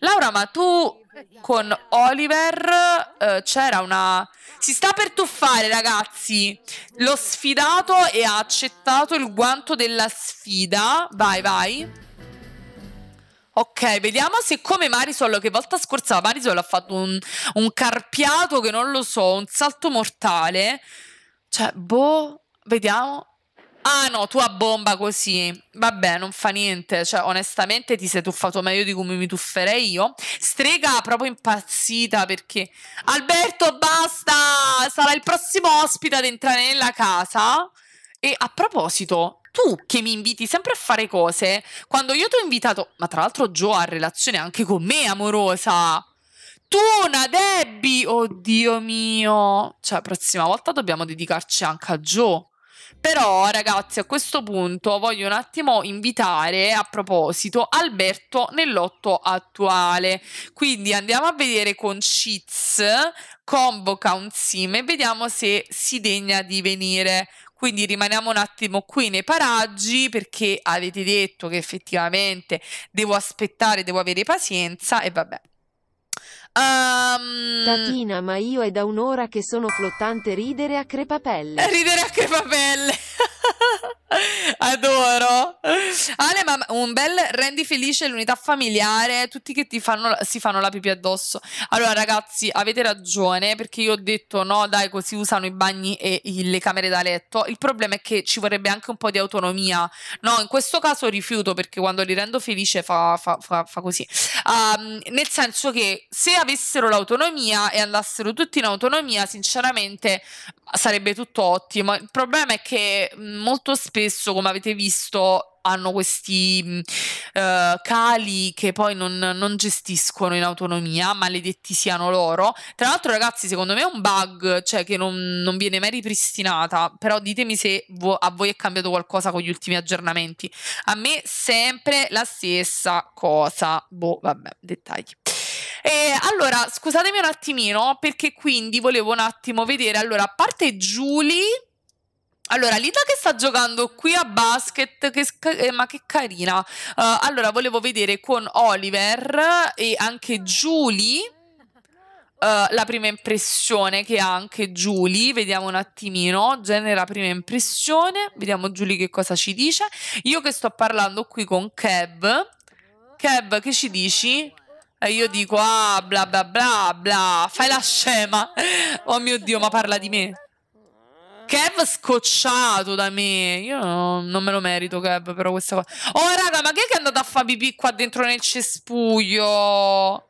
Laura, ma tu con Oliver eh, c'era una... Si sta per tuffare, ragazzi. L'ho sfidato e ha accettato il guanto della sfida. Vai, vai. Ok, vediamo se come Marisol, che volta scorsa Marisol ha fatto un, un carpiato che non lo so, un salto mortale. Cioè, boh, vediamo. Ah no, tu a bomba così. Vabbè, non fa niente. Cioè, onestamente ti sei tuffato meglio di come mi tufferei io. Strega proprio impazzita perché... Alberto, basta! Sarà il prossimo ospite ad entrare nella casa. E a proposito, tu che mi inviti sempre a fare cose, quando io ti ho invitato, ma tra l'altro Gio ha relazione anche con me amorosa. Tu una Debbie, oddio mio. Cioè, prossima volta dobbiamo dedicarci anche a Gio. Però, ragazzi, a questo punto voglio un attimo invitare a proposito Alberto nell'otto attuale. Quindi andiamo a vedere con Cheats, convoca un sim e vediamo se si degna di venire. Quindi rimaniamo un attimo qui nei paraggi perché avete detto che effettivamente devo aspettare, devo avere pazienza e vabbè. Um... Tatina, ma io è da un'ora che sono flottante ridere a crepapelle. Eh, ridere a crepapelle. Adoro. Ale, ma un bel rendi felice l'unità familiare, tutti che ti fanno, si fanno la pipì addosso. Allora, ragazzi, avete ragione, perché io ho detto no, dai, così usano i bagni e le camere da letto. Il problema è che ci vorrebbe anche un po' di autonomia. No, in questo caso rifiuto, perché quando li rendo felice fa, fa, fa, fa così. Um, nel senso che se avessero l'autonomia e andassero tutti in autonomia, sinceramente sarebbe tutto ottimo. Il problema è che mm, molto spesso, come avete visto, hanno questi uh, cali che poi non, non, gestiscono in autonomia, maledetti siano loro. Tra l'altro, ragazzi, secondo me è un bug, cioè che non, non viene mai ripristinata. Però ditemi se vo- a voi è cambiato qualcosa con gli ultimi aggiornamenti. A me sempre la stessa cosa. Boh, vabbè, dettagli. E eh, allora, scusatemi un attimino, perché quindi volevo un attimo vedere. Allora, a parte Julie. Allora, Lita che sta giocando qui a basket, che eh, ma che carina. Uh, allora, volevo vedere con Oliver e anche Julie. Uh, la prima impressione che ha anche Julie, vediamo un attimino, genera prima impressione, vediamo Julie che cosa ci dice. Io che sto parlando qui con Kev, Kev che ci dici? E io dico, ah, bla bla bla bla, fai la scema. Oh mio Dio, ma parla di me. Kev scocciato da me. Io non me lo merito, Kev, però questa cosa. Oh, raga, ma che è andato a fa pipì qua dentro nel cespuglio?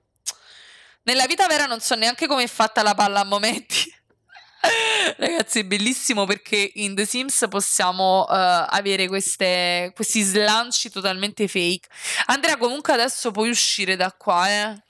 Nella vita vera non so neanche come è fatta la palla a momenti. Ragazzi, è bellissimo perché in The Sims possiamo uh, avere queste, questi slanci totalmente fake. Andrea, comunque adesso puoi uscire da qua, eh.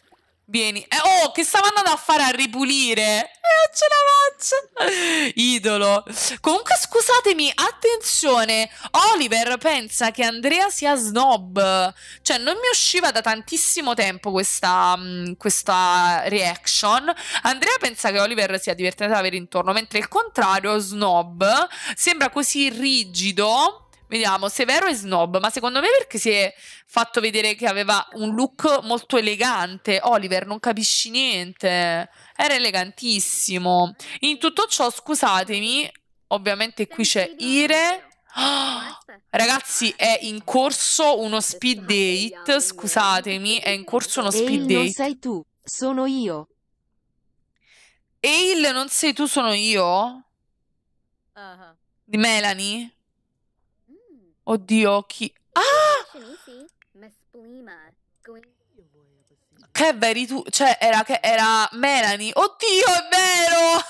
Vieni. Eh, oh, che stavo andando a fare a ripulire. Eh, ce la faccio. Idolo. Comunque, scusatemi, attenzione. Oliver pensa che Andrea sia snob. Cioè, non mi usciva da tantissimo tempo questa, mm, questa reaction. Andrea pensa che Oliver sia divertente da avere intorno, mentre il contrario, snob, sembra così rigido Vediamo, Severo è snob, ma secondo me perché si è fatto vedere che aveva un look molto elegante. Oliver, non capisci niente. Era elegantissimo. In tutto ciò, scusatemi, ovviamente qui c'è Ire. Oh, ragazzi, è in corso uno speed date. Scusatemi, è in corso uno speed date. Non sei tu, sono io. Eil, non sei tu, sono io? Di Melanie? Oddio, chi... Ah! Che veri tu... Cioè, era, che era Melanie. Oddio, è vero!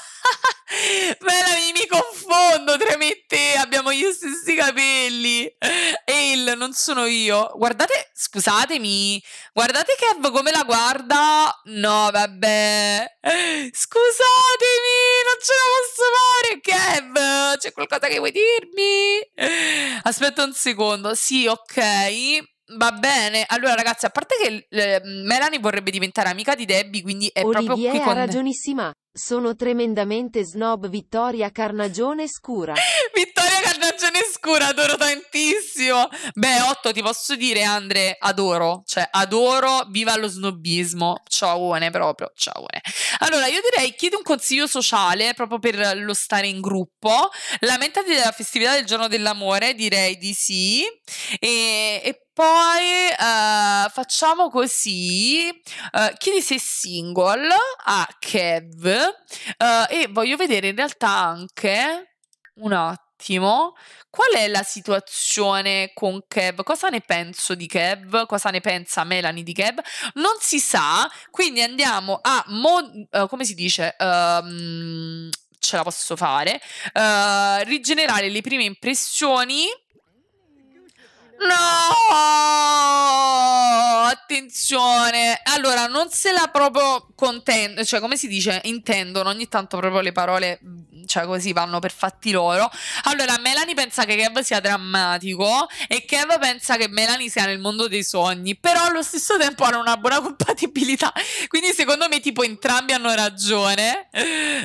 Melanie, mi, confondo tra me e te, abbiamo gli stessi capelli. Il non sono io. Guardate, scusatemi, guardate Kev come la guarda. No, vabbè. Scusatemi, non ce la posso fare, Kev. C'è qualcosa che vuoi dirmi? Aspetta un secondo. Sì, ok. Va bene, allora ragazzi, a parte che eh, Melanie vorrebbe diventare amica di Debbie, quindi è Olivier proprio qui con... ha ragionissima. Sono tremendamente snob Vittoria Carnagione Scura. Vittoria Carnagione Scura, adoro tantissimo. Beh, Otto, ti posso dire, Andre, adoro. Cioè, adoro, viva lo snobismo. Ciaoone, proprio, ciaoone. Allora, io direi chiedi un consiglio sociale proprio per lo stare in gruppo. Lamentati della festività del giorno dell'amore, direi di sì. E, e poi uh, facciamo così: uh, chiedi se è single a Kev eh, e voglio vedere in realtà anche un attimo qual è la situazione con Kev, cosa ne penso di Kev, cosa ne pensa Melanie di Kev, non si sa, quindi andiamo a, mo- uh, eh, come si dice, um, ce la posso fare, uh, rigenerare le prime impressioni No! Attenzione! Allora, non se la proprio contendo, cioè come si dice, intendono ogni tanto proprio le parole cioè così vanno per fatti loro. Allora, Melanie pensa che Kev sia drammatico e Kev pensa che Melanie sia nel mondo dei sogni, però allo stesso tempo hanno una buona compatibilità. Quindi secondo me tipo entrambi hanno ragione.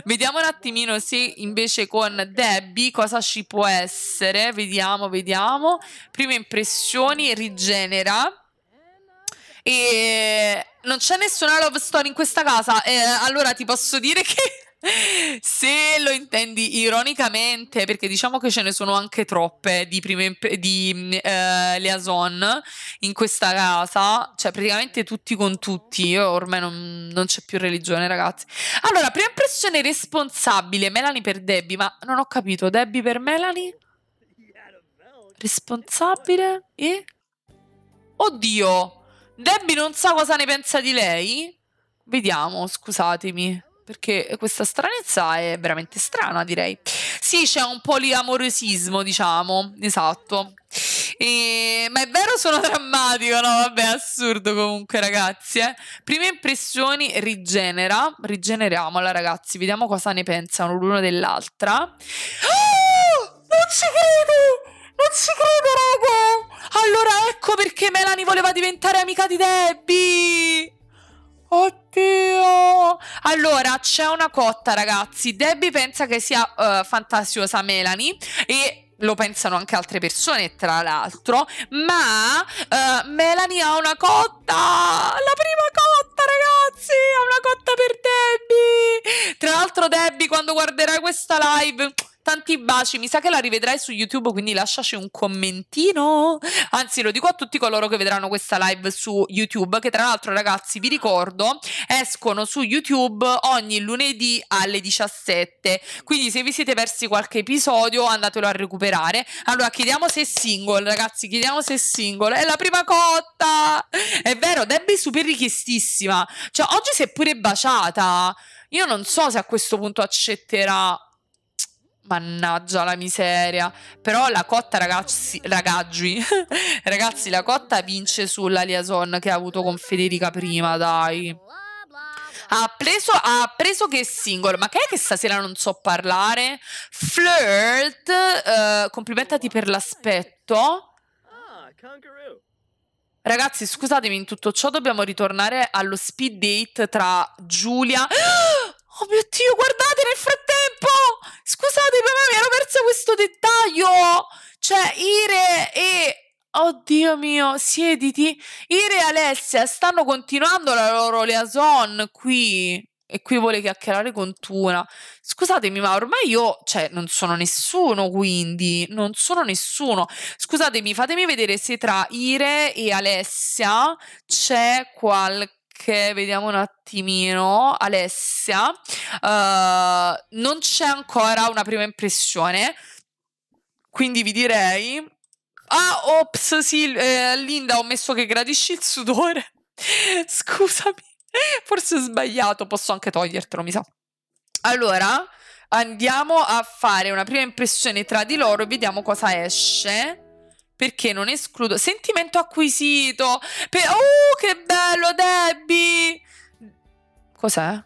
Vediamo un attimino se invece con Debbie cosa ci può essere. Vediamo, vediamo. Prime impressioni, rigenera. E non c'è nessuna love story in questa casa. Eh, allora ti posso dire che se lo intendi ironicamente, perché diciamo che ce ne sono anche troppe di, prime, di mm, eh, liaison in questa casa, cioè praticamente tutti con tutti, Io ormai non, non, c'è più religione ragazzi. Allora, prima impressione responsabile, Melanie per Debbie, ma non ho capito, Debbie per Melanie? Responsabile e... Oddio, Debbie non sa cosa ne pensa di lei? Vediamo, scusatemi perché questa stranezza è veramente strana, direi. Sì, c'è un poliamorosismo, diciamo, esatto. E... Ma è vero, sono drammatico, no? Vabbè, assurdo comunque, ragazzi. Eh? Prime impressioni rigenera, rigeneriamola, ragazzi, vediamo cosa ne pensano l'uno dell'altra. Ah, non ci credo! Non ci credo, raga! Allora ecco perché Melanie voleva diventare amica di Debbie! Oddio! Allora, c'è una cotta, ragazzi. Debbie pensa che sia uh, fantasiosa Melanie e lo pensano anche altre persone, tra l'altro, ma uh, Melanie ha una cotta! La prima cotta, ragazzi! Ha una cotta per Debbie! Tra l'altro Debbie quando guarderai questa live Tanti baci, mi sa che la rivedrai su YouTube, quindi lasciaci un commentino. Anzi, lo dico a tutti coloro che vedranno questa live su YouTube, che tra l'altro ragazzi vi ricordo, escono su YouTube ogni lunedì alle 17. Quindi se vi siete persi qualche episodio andatelo a recuperare. Allora chiediamo se è single, ragazzi, chiediamo se è single. È la prima cotta! È vero, Debbie è super richiestissima. Cioè, oggi si è pure baciata. Io non so se a questo punto accetterà Mannaggia la miseria. Però la cotta, ragazzi, ragaggi, ragazzi, la cotta vince sulla liaison che ha avuto con Federica prima, dai. Ha preso, ha preso che singolo? Ma che è che stasera non so parlare? Flirt, eh, complimentati per l'aspetto. Ragazzi, scusatemi, in tutto ciò dobbiamo ritornare allo speed date tra Giulia... Oh mio Dio, guardate nel frattempo! tempo! Scusate, ma mi ero perso questo dettaglio! Cioè, Ire e... Oddio mio, siediti. Ire e Alessia stanno continuando la loro liaison qui. E qui vuole chiacchierare con Tuna. Scusatemi, ma ormai io, cioè, non sono nessuno, quindi non sono nessuno. Scusatemi, fatemi vedere se tra Ire e Alessia c'è qualcosa perché vediamo un attimino Alessia uh, non c'è ancora una prima impressione quindi vi direi ah ops sì eh, Linda ho messo che gradisci il sudore scusami forse ho sbagliato posso anche togliertelo mi sa allora andiamo a fare una prima impressione tra di loro e vediamo cosa esce perché non escludo sentimento acquisito. Per... Oh, che bello, Debbie! Cos'è?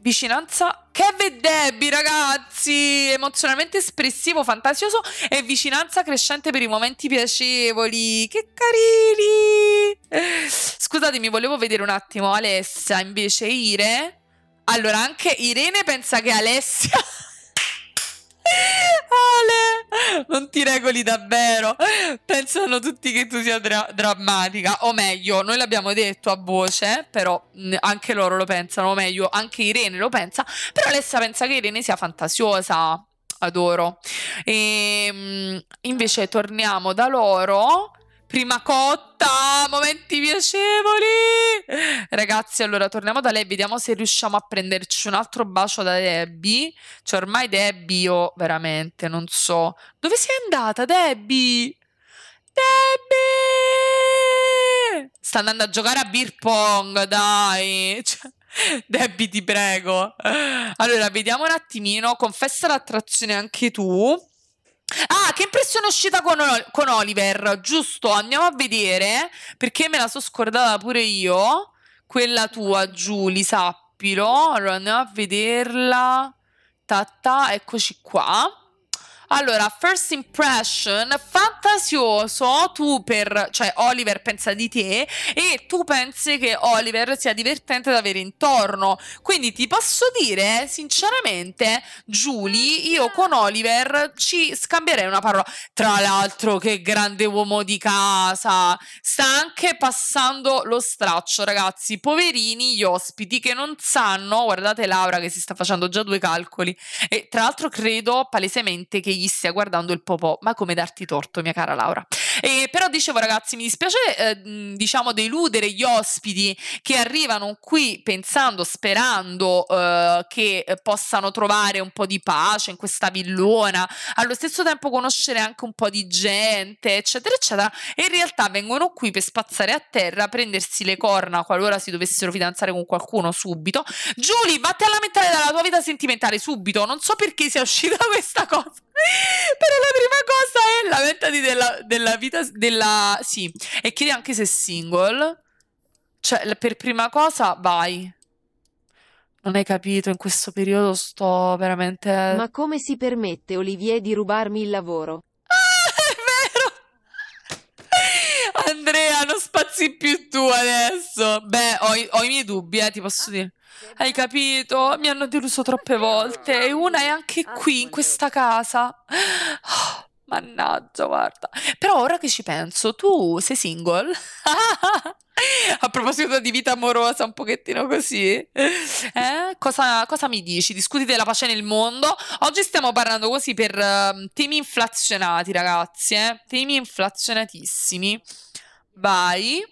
Vicinanza. Kevin e Debbie, ragazzi! Emozionalmente espressivo, fantasioso e vicinanza crescente per i momenti piacevoli. Che carini! Scusatemi, volevo vedere un attimo Alessia invece Ire. Allora, anche Irene pensa che Alessia. non ti regoli davvero. Pensano tutti che tu sia dra drammatica. O meglio, noi l'abbiamo detto a voce, però mm, anche loro lo pensano. O meglio, anche Irene lo pensa. Però Alessia pensa che Irene sia fantasiosa. Adoro. E, ehm, invece torniamo da loro prima cotta, momenti piacevoli. Ragazzi, allora torniamo da lei, vediamo se riusciamo a prenderci un altro bacio da Debbie. Cioè, ormai Debbie, io veramente non so. Dove sei andata, Debbie? Debbie! Sta andando a giocare a beer pong, dai. Cioè, Debbie, ti prego. Allora, vediamo un attimino. Confessa l'attrazione anche tu. Ah, che impressione è uscita con, con Oliver, giusto? Andiamo a vedere, perché me la so scordata pure io. Quella tua, Giulia, sappilo. Allora, andiamo a vederla. Tata, eccoci qua. Allora, first impression, fantasioso, tu per, cioè Oliver pensa di te e tu pensi che Oliver sia divertente da avere intorno. Quindi ti posso dire, sinceramente, Julie, io con Oliver ci scambierei una parola. Tra l'altro, che grande uomo di casa, sta anche passando lo straccio, ragazzi, poverini gli ospiti che non sanno, guardate Laura che si sta facendo già due calcoli, e tra l'altro credo palesemente che che stia guardando il popò, ma come darti torto, mia cara Laura. E, però dicevo ragazzi, mi dispiace eh, diciamo deludere gli ospiti che arrivano qui pensando, sperando eh, che possano trovare un po' di pace in questa villona, allo stesso tempo conoscere anche un po' di gente, eccetera, eccetera, e in realtà vengono qui per spazzare a terra, prendersi le corna qualora si dovessero fidanzare con qualcuno subito. Giulie, vatti a lamentare dalla tua vita sentimentale subito, non so perché sia uscita questa cosa. Però la prima cosa è lamentati della, della vita, della... Sì, e chiedi anche se è single. Cioè, per prima cosa, vai. Non hai capito, in questo periodo sto veramente... Ma come si permette Olivier di rubarmi il lavoro? Ah, Andrea, non spazi più tu adesso. Beh, ho, ho i miei dubbi, eh, ti posso dire. Hai capito? Mi hanno deluso troppe volte e una è anche ah, qui, in questa casa. Oh, mannaggia, guarda. Però ora che ci penso, tu sei single? A proposito di vita amorosa, un pochettino così, eh? cosa, cosa, mi dici? Discuti della pace nel mondo. Oggi stiamo parlando così per uh, temi inflazionati, ragazzi. Eh? Temi inflazionatissimi. Vai.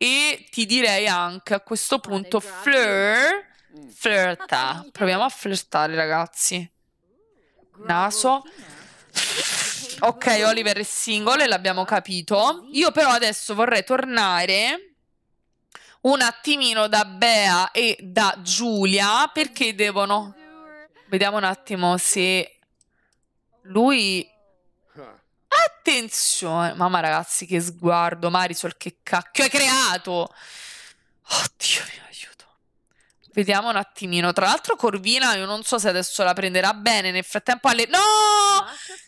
E ti direi anche a questo punto flirt, mm. flirta. Proviamo a flirtare, ragazzi. Naso. Ok, Oliver è single e l'abbiamo capito. Io però adesso vorrei tornare un attimino da Bea e da Giulia perché devono... Vediamo un attimo se lui attenzione. Mamma ragazzi, che sguardo. Marisol, che cacchio hai creato? Oddio mio, aiuto. Vediamo un attimino. Tra l'altro Corvina, io non so se adesso la prenderà bene. Nel frattempo alle... No!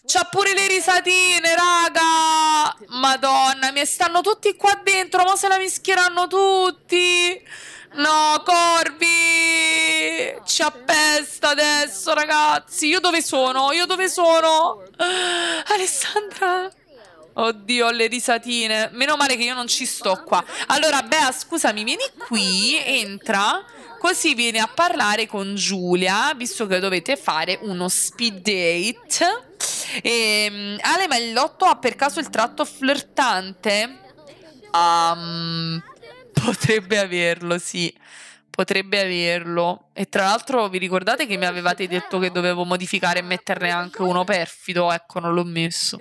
C'ha pure le risatine, raga! Madonna, mi stanno tutti qua dentro, ma se la mischieranno tutti! No, Corvi! Ci appesta adesso, ragazzi! Io dove sono? Io dove sono? Alessandra! Oddio, le risatine. Meno male che io non ci sto qua. Allora, Bea, scusami, vieni qui, entra. Così vieni a parlare con Giulia, visto che dovete fare uno speed date. E, ehm, Ale, ma il lotto ha per caso il tratto flirtante? Um, Potrebbe averlo, sì. Potrebbe averlo. E tra l'altro vi ricordate che mi avevate detto che dovevo modificare e metterne anche uno perfido? Ecco, non l'ho messo.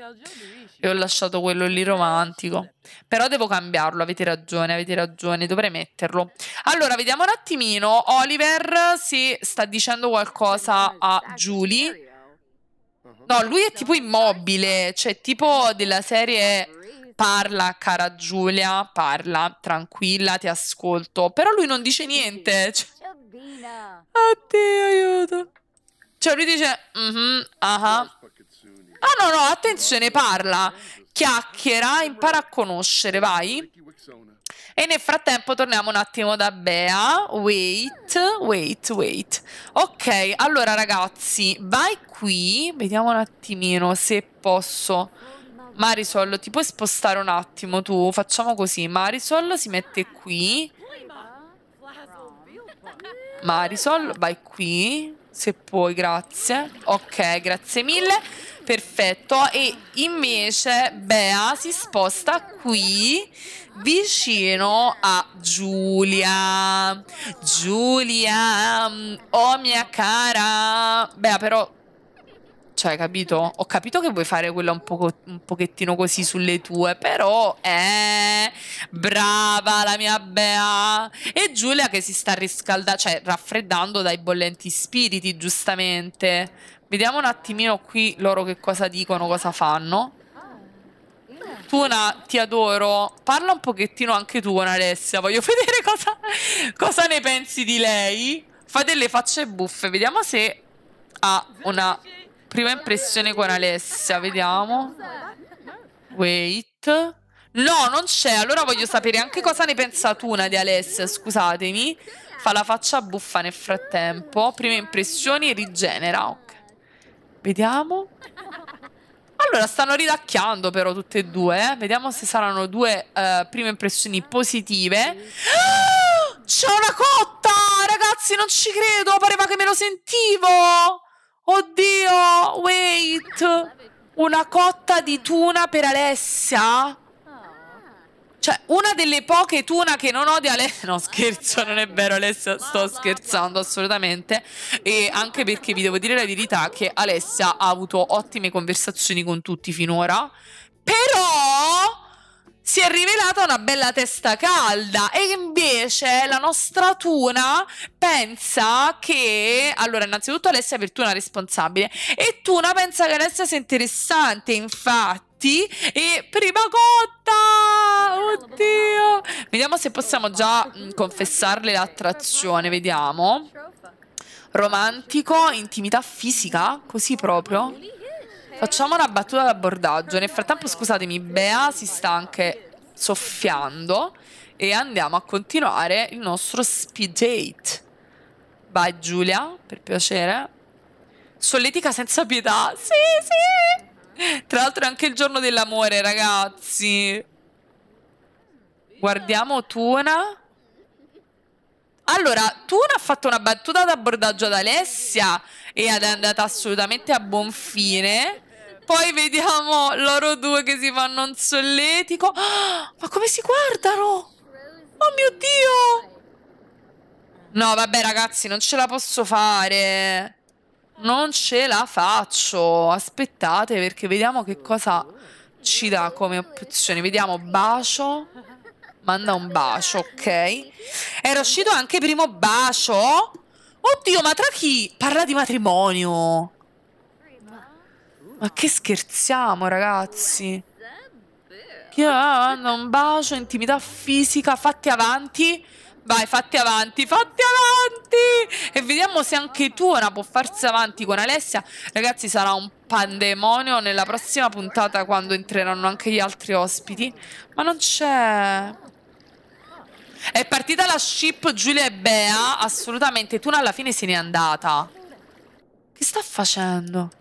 E ho lasciato quello lì romantico. Però devo cambiarlo, avete ragione, avete ragione, dovrei metterlo. Allora, vediamo un attimino Oliver se sta dicendo qualcosa a Julie. No, lui è tipo immobile, cioè tipo della serie parla cara Giulia, parla, tranquilla, ti ascolto, però lui non dice niente. Cioè... Oddio, aiuto. Cioè lui dice, mm -hmm, ah uh -huh. oh, no no, attenzione, parla, chiacchiera, impara a conoscere, vai. E nel frattempo torniamo un attimo da Bea. Wait, wait, wait. Ok, allora ragazzi, vai qui. Vediamo un attimino se posso Marisol, ti puoi spostare un attimo tu? Facciamo così. Marisol si mette qui. Marisol, vai qui. Se puoi, grazie. Ok, grazie mille. Perfetto. E invece Bea si sposta qui vicino a Giulia. Giulia, oh mia cara. Bea, però cioè capito? Ho capito che vuoi fare quella un, poco, un pochettino così sulle tue, però eh, brava la mia Bea e Giulia che si sta riscaldando, cioè raffreddando dai bollenti spiriti giustamente. Vediamo un attimino qui loro che cosa dicono, cosa fanno. Tuna, ti adoro. Parla un pochettino anche tu con Alessia. Voglio vedere cosa, cosa ne pensi di lei. Fa delle facce buffe. Vediamo se ha una Prima impressione con Alessia, vediamo. Wait. No, non c'è. Allora voglio sapere anche cosa ne pensa Tuna di Alessia, scusatemi. Fa la faccia buffa nel frattempo. Prime impressioni rigenera. Ok. Vediamo. Allora, stanno ridacchiando però tutte e due. Eh. Vediamo se saranno due eh, prime impressioni positive. Ah! C'è una cotta! Ragazzi, non ci credo! Pareva che me lo sentivo! Oddio, wait! Una cotta di tuna per Alessia? Cioè, una delle poche tuna che non odio Alessia... No, scherzo, non è vero Alessia, sto scherzando assolutamente. E anche perché vi devo dire la verità che Alessia ha avuto ottime conversazioni con tutti finora. Però si è rivelata una bella testa calda e invece la nostra Tuna pensa che allora innanzitutto Alessia è per Tuna responsabile e Tuna pensa che Alessia sia interessante infatti e prima cotta oddio vediamo se possiamo già mm, confessarle l'attrazione vediamo romantico intimità fisica così proprio Facciamo una battuta d'abbordaggio. Nel frattempo, scusatemi, Bea si sta anche soffiando e andiamo a continuare il nostro speed date. Vai Giulia, per piacere. Solletica senza pietà. Sì, sì. Tra l'altro è anche il giorno dell'amore, ragazzi. Guardiamo Tuna. Allora, Tuna ha fatto una battuta d'abordaggio ad Alessia ed è andata assolutamente a buon fine poi vediamo loro due che si fanno un solletico. Oh, ma come si guardano? Oh mio Dio! No, vabbè ragazzi, non ce la posso fare. Non ce la faccio. Aspettate perché vediamo che cosa ci dà come opzione. Vediamo bacio. Manda un bacio, ok. Era uscito anche primo bacio. Oddio, ma tra chi? Parla di matrimonio. Ma che scherziamo, ragazzi? Che hanno un bacio, intimità fisica, fatti avanti. Vai, fatti avanti, fatti avanti! E vediamo se anche tu ora può farsi avanti con Alessia. Ragazzi, sarà un pandemonio nella prossima puntata quando entreranno anche gli altri ospiti. Ma non c'è... È partita la ship Giulia e Bea, assolutamente. Tuna alla fine se n'è andata. Che sta facendo?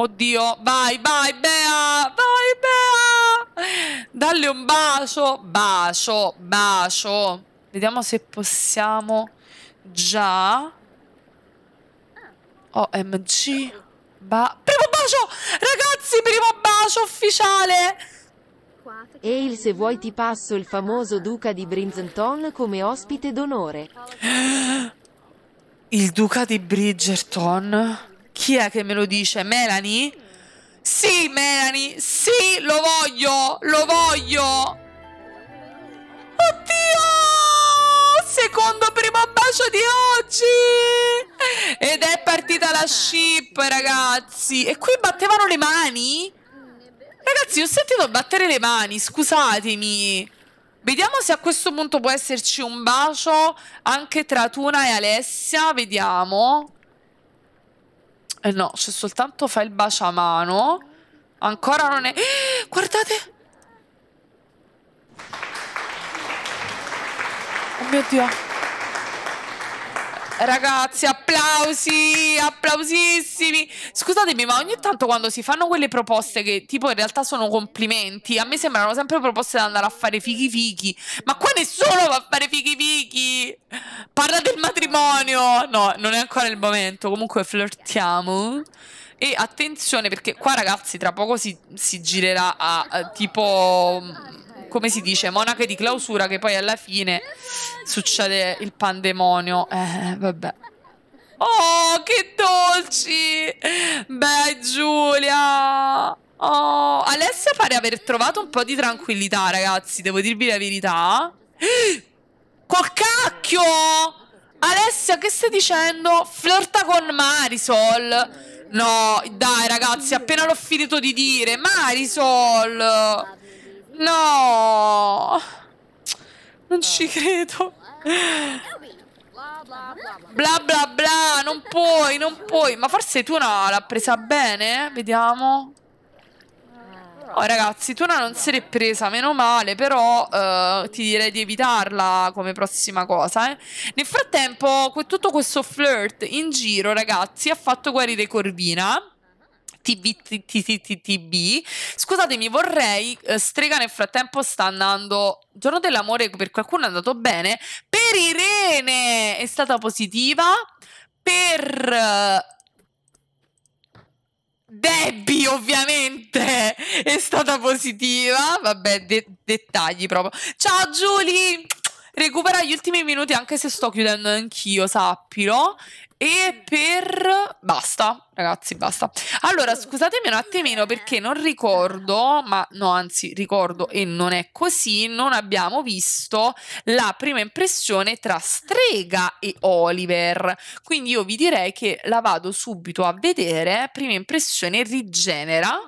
Oddio, vai, vai, Bea, vai, Bea. Dalle un bacio, bacio, bacio. Vediamo se possiamo già... OMG. Oh, ba primo bacio! Ragazzi, primo bacio ufficiale! Eil, se vuoi ti passo il famoso duca di Bridgerton come ospite d'onore. Il duca di Bridgerton? Chi è che me lo dice? Melanie? Sì, Melanie, sì, lo voglio, lo voglio. Oddio! Secondo primo bacio di oggi! Ed è partita la ship, ragazzi. E qui battevano le mani? Ragazzi, ho sentito battere le mani, scusatemi. Vediamo se a questo punto può esserci un bacio anche tra Tuna e Alessia. Vediamo. Eh no, c'è soltanto fa il baciamano. Ancora non è... Eh, guardate! Oh mio Dio! Ragazzi, applausi, applausissimi. Scusatemi, ma ogni tanto quando si fanno quelle proposte che tipo in realtà sono complimenti, a me sembrano sempre proposte da andare a fare fighi fighi. Ma qua nessuno va a fare fighi fighi. Parla del matrimonio. No, non è ancora il momento. Comunque flirtiamo. E attenzione perché qua ragazzi tra poco si, si girerà a, a tipo come si dice, monache di clausura che poi alla fine succede il pandemonio. Eh, vabbè. Oh, che dolci! Beh, Giulia! Oh, Alessia pare aver trovato un po' di tranquillità, ragazzi, devo dirvi la verità. Col cacchio! Alessia, che stai dicendo? Flirta con Marisol! No, dai ragazzi, appena l'ho finito di dire, Marisol! No! Non ci credo. Bla bla bla, non puoi, non puoi. Ma forse Tuna l'ha presa bene? Vediamo. Oh ragazzi, Tuna non se l'è presa, meno male, però eh, ti direi di evitarla come prossima cosa. Eh. Nel frattempo, tutto questo flirt in giro, ragazzi, ha fatto guarire Corvina. TB. Scusatemi, vorrei eh, strega nel frattempo sta andando Giorno dell'amore per qualcuno è andato bene, per Irene è stata positiva, per eh, Debbie ovviamente è stata positiva, vabbè de dettagli proprio. Ciao Giulie! Recupera gli ultimi minuti anche se sto chiudendo anch'io, sappilo. E per... basta, ragazzi, basta. Allora, scusatemi un attimino perché non ricordo, ma no, anzi, ricordo e non è così, non abbiamo visto la prima impressione tra Strega e Oliver. Quindi io vi direi che la vado subito a vedere, prima impressione rigenera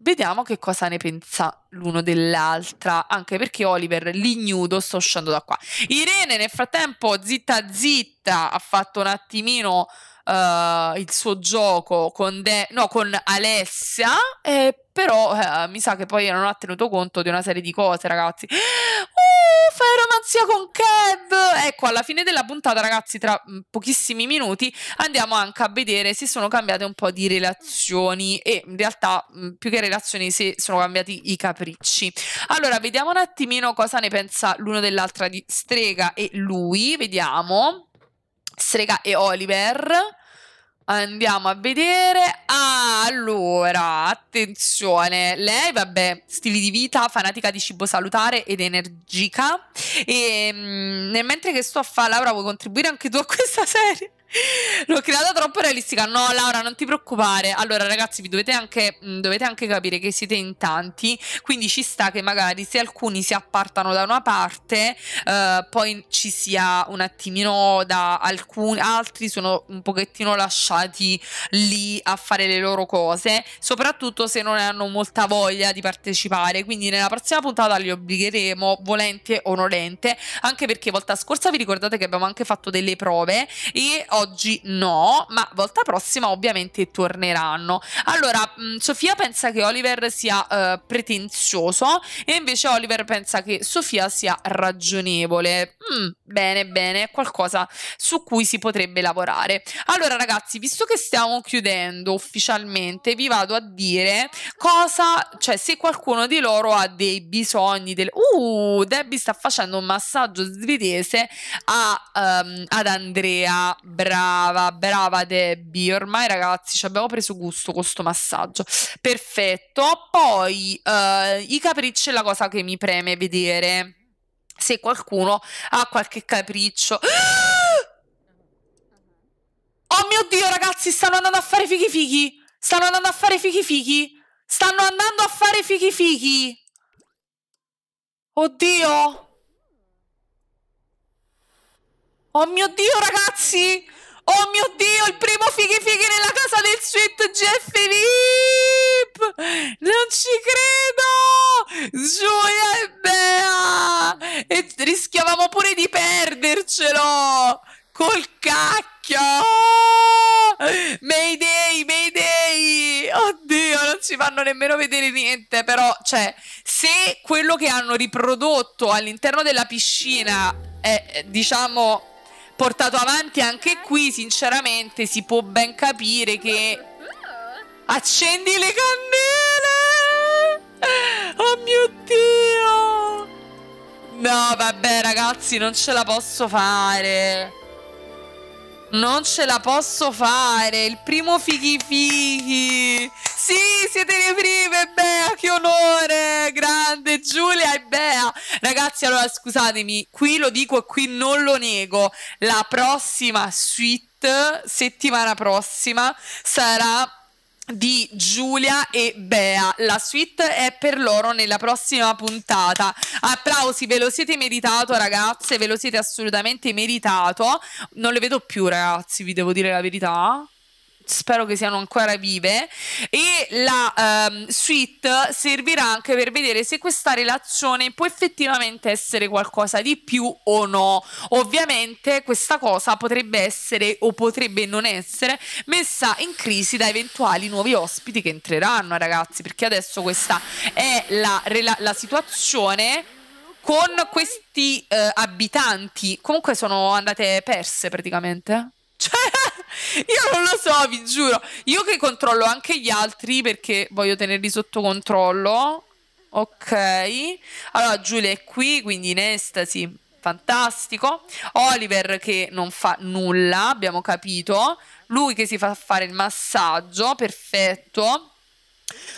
Vediamo che cosa ne pensa l'uno dell'altra, anche perché Oliver l'ignudo sto uscendo da qua. Irene nel frattempo zitta zitta ha fatto un attimino uh, il suo gioco con, De- no, con Alessia, eh, però eh, mi sa che poi non ha tenuto conto di una serie di cose, ragazzi. Oh, fai romanzia con Kev! Ecco, alla fine della puntata, ragazzi, tra mm, pochissimi minuti andiamo anche a vedere se sono cambiate un po' di relazioni e in realtà mm, più che relazioni se sono cambiati i capricci. Allora, vediamo un attimino cosa ne pensa l'uno dell'altra di Strega e lui, vediamo. Strega e Oliver. Andiamo a vedere. Ah, allora, attenzione. Lei, vabbè, stili di vita, fanatica di cibo salutare ed energica. E ehm, mh, mentre che sto a fare, Laura, vuoi contribuire anche tu a questa serie? L'ho creata troppo realistica. No, Laura, non ti preoccupare. Allora, ragazzi, vi dovete anche, mm, dovete anche, capire che siete in tanti. Quindi ci sta che magari se alcuni si appartano da una parte, eh, poi ci sia un attimino da alcuni altri sono un pochettino lasciati lì a fare le loro cose. Soprattutto se non hanno molta voglia di partecipare. Quindi nella prossima puntata li obbligheremo, volente o nolente. Anche perché volta scorsa vi ricordate che abbiamo anche fatto delle prove e ho oggi no, ma volta prossima ovviamente torneranno. Allora, mm, Sofia pensa che Oliver sia uh, pretenzioso e invece Oliver pensa che Sofia sia ragionevole. Mm, bene, bene, qualcosa su cui si potrebbe lavorare. Allora ragazzi, visto che stiamo chiudendo ufficialmente, vi vado a dire cosa, cioè se qualcuno di loro ha dei bisogni del... Uh, Debbie sta facendo un massaggio svedese a, um, ad Andrea Bravo Brava, brava Debbie. Ormai ragazzi ci abbiamo preso gusto con questo massaggio. Perfetto. Poi eh, i capricci è la cosa che mi preme vedere. Se qualcuno ha qualche capriccio. Oh mio Dio ragazzi, stanno andando a fare fichi fichi. Stanno andando a fare fichi fichi. Stanno andando a fare fichi fichi. Oddio. Oh mio Dio, ragazzi! Oh mio Dio, il primo fighi fighi nella casa del suite Jeff Philippe! Non ci credo! Giulia e Bea! E rischiavamo pure di perdercelo! Col cacchio! Mayday, mayday! Oddio, non ci fanno nemmeno vedere niente, però, cioè, se quello che hanno riprodotto all'interno della piscina è, diciamo portato avanti anche qui, sinceramente, si può ben capire che... Accendi le candele! Oh mio Dio! No, vabbè, ragazzi, non ce la posso fare. Non ce la posso fare, il primo fighi fighi. Sì, siete le prime, Bea, che onore! Grande Giulia e Bea. Ragazzi, allora scusatemi, qui lo dico e qui non lo nego. La prossima suite settimana prossima sarà di Giulia e Bea. La suite è per loro nella prossima puntata. Applausi, ve lo siete meritato, ragazze, ve lo siete assolutamente meritato. Non le vedo più, ragazzi, vi devo dire la verità spero che siano ancora vive e la um, suite servirà anche per vedere se questa relazione può effettivamente essere qualcosa di più o no. Ovviamente questa cosa potrebbe essere o potrebbe non essere messa in crisi da eventuali nuovi ospiti che entreranno, ragazzi, perché adesso questa è la, la, la situazione con questi eh, abitanti. Comunque sono andate perse praticamente. Cioè io non lo so, vi giuro. Io che controllo anche gli altri perché voglio tenerli sotto controllo. Ok. Allora, Giulia è qui, quindi in estasi. Fantastico. Oliver che non fa nulla, abbiamo capito. Lui che si fa fare il massaggio, perfetto.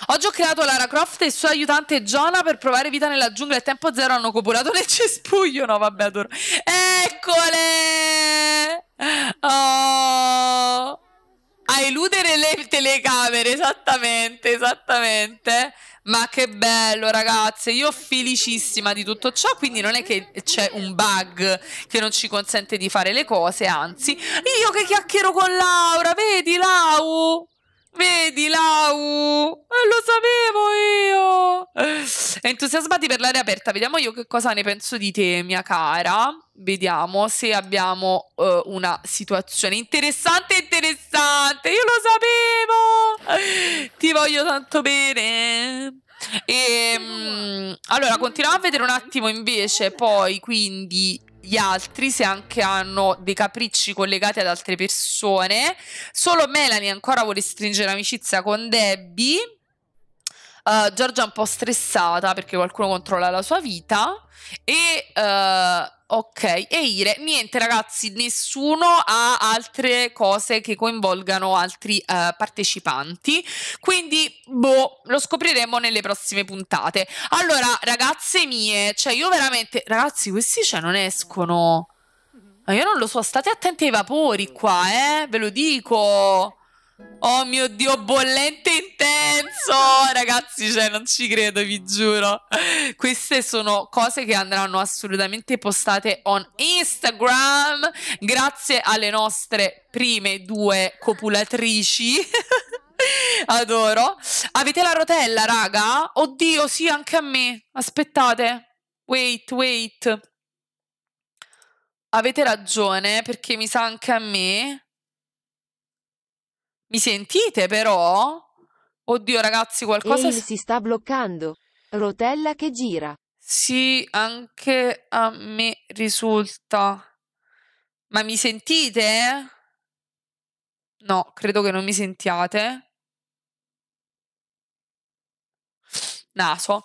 Oggi ho creato Lara Croft e il suo aiutante Jonah per provare vita nella giungla e tempo zero hanno copulato nel cespuglio. No, vabbè, adoro. Eccole! Oh, a eludere le telecamere, esattamente, esattamente. Ma che bello, ragazze! Io felicissima di tutto ciò, quindi non è che c'è un bug che non ci consente di fare le cose, anzi, io che chiacchiero con Laura, vedi Lau? Vedi Lau, eh, lo sapevo io. Eh, entusiasmati per l'area aperta, vediamo io che cosa ne penso di te, mia cara. Vediamo se abbiamo uh, una situazione interessante, interessante. Io lo sapevo. Ti voglio tanto bene. E, ehm, mh, allora, continuiamo a vedere un attimo invece, poi quindi gli altri, se anche hanno dei capricci collegati ad altre persone. Solo Melanie ancora vuole stringere amicizia con Debbie uh, Giorgia è un po' stressata perché qualcuno controlla la sua vita e uh, ok, e Ire, niente ragazzi, nessuno ha altre cose che coinvolgano altri uh, partecipanti, quindi boh, lo scopriremo nelle prossime puntate. Allora, ragazze mie, cioè io veramente, ragazzi, questi cioè non escono. Ma io non lo so, state attenti ai vapori qua, eh, ve lo dico. Oh mio Dio, bollente intenso! Ragazzi, cioè, non ci credo, vi giuro. Queste sono cose che andranno assolutamente postate on Instagram. Grazie alle nostre prime due copulatrici. Adoro. Avete la rotella, raga? Oddio, sì, anche a me. Aspettate. Wait, wait. Avete ragione, perché mi sa anche a me. Mi sentite però? Oddio ragazzi, qualcosa... Ehi, si sta bloccando. Rotella che gira. Sì, anche a me risulta. Ma mi sentite? No, credo che non mi sentiate. Naso.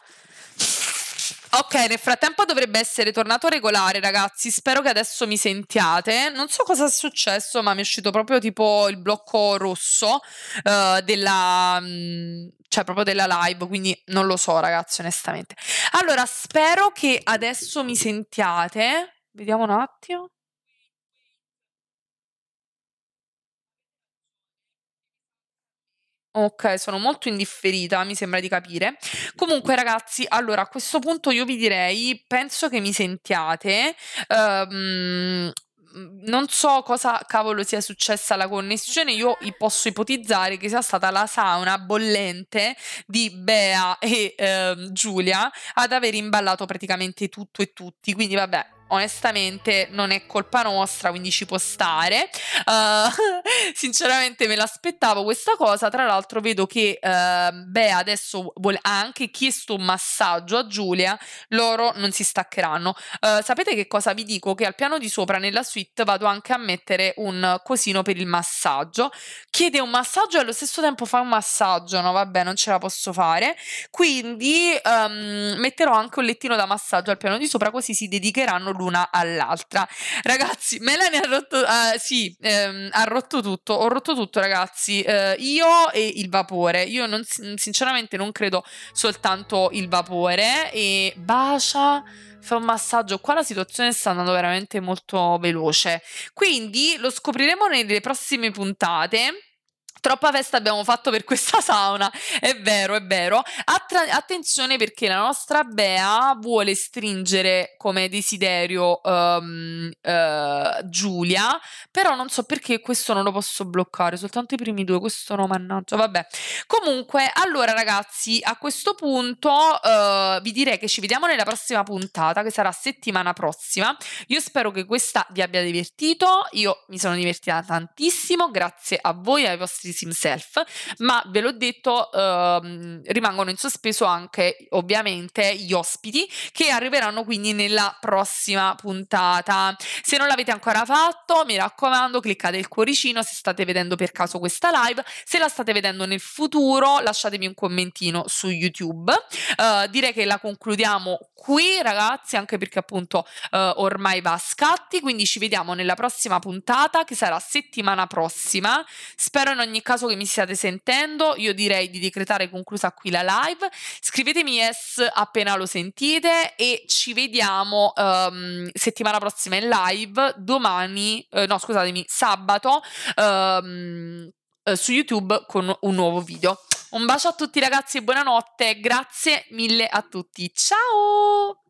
Ok, nel frattempo dovrebbe essere tornato regolare, ragazzi. Spero che adesso mi sentiate. Non so cosa è successo, ma mi è uscito proprio tipo il blocco rosso uh, della. Mm, cioè, proprio della live. Quindi non lo so, ragazzi, onestamente. Allora, spero che adesso mi sentiate. Vediamo un attimo. Ok, sono molto indifferita, mi sembra di capire. Comunque, ragazzi, allora a questo punto io vi direi: penso che mi sentiate. Um, non so cosa cavolo sia successa alla connessione, io posso ipotizzare che sia stata la sauna bollente di Bea e eh, Giulia ad aver imballato praticamente tutto e tutti, quindi vabbè, onestamente non è colpa nostra, quindi ci può stare. Uh, sinceramente me l'aspettavo questa cosa. Tra l'altro, vedo che uh, ehm, Bea adesso vuole, ha anche chiesto un massaggio a Giulia. Loro non si staccheranno. Uh, sapete che cosa vi dico? Che al piano di sopra nella suite vado anche a mettere un cosino per il massaggio. Chiede un massaggio e allo stesso tempo fa un massaggio. No, vabbè, non ce la posso fare. Quindi um, metterò anche un lettino da massaggio al piano di sopra, così si dedicheranno l'una all'altra. Ragazzi, Melanie ha rotto, uh, sì, ehm, ha rotto tutto, ho rotto tutto ragazzi, uh, io e il vapore, io non, sinceramente non credo soltanto il vapore e bacia fa un massaggio. Qua la situazione sta andando veramente molto veloce. Quindi lo scopriremo nelle prossime puntate troppa festa abbiamo fatto per questa sauna, è vero, è vero. Attra- attenzione perché la nostra Bea vuole stringere come desiderio um, uh, Giulia, però non so perché questo non lo posso bloccare, soltanto i primi due, questo no, mannaggia, vabbè. Comunque, allora ragazzi, a questo punto uh, vi direi che ci vediamo nella prossima puntata, che sarà settimana prossima. Io spero che questa vi abbia divertito, io mi sono divertita tantissimo, grazie a voi e ai vostri This Himself, ma ve l'ho detto, ehm, rimangono in sospeso anche ovviamente gli ospiti che arriveranno quindi nella prossima puntata. Se non l'avete ancora fatto, mi raccomando, cliccate il cuoricino se state vedendo per caso questa live, se la state vedendo nel futuro lasciatemi un commentino su YouTube. Eh, direi che la concludiamo qui ragazzi, anche perché appunto eh, ormai va a scatti, quindi ci vediamo nella prossima puntata che sarà settimana prossima. Spero in ogni caso che mi stiate sentendo, io direi di decretare conclusa qui la live. Scrivetemi yes appena lo sentite e ci vediamo um, settimana prossima in live, domani, eh, no scusatemi, sabato um, eh, su YouTube con un nuovo video. Un bacio a tutti ragazzi e buonanotte, grazie mille a tutti, ciao!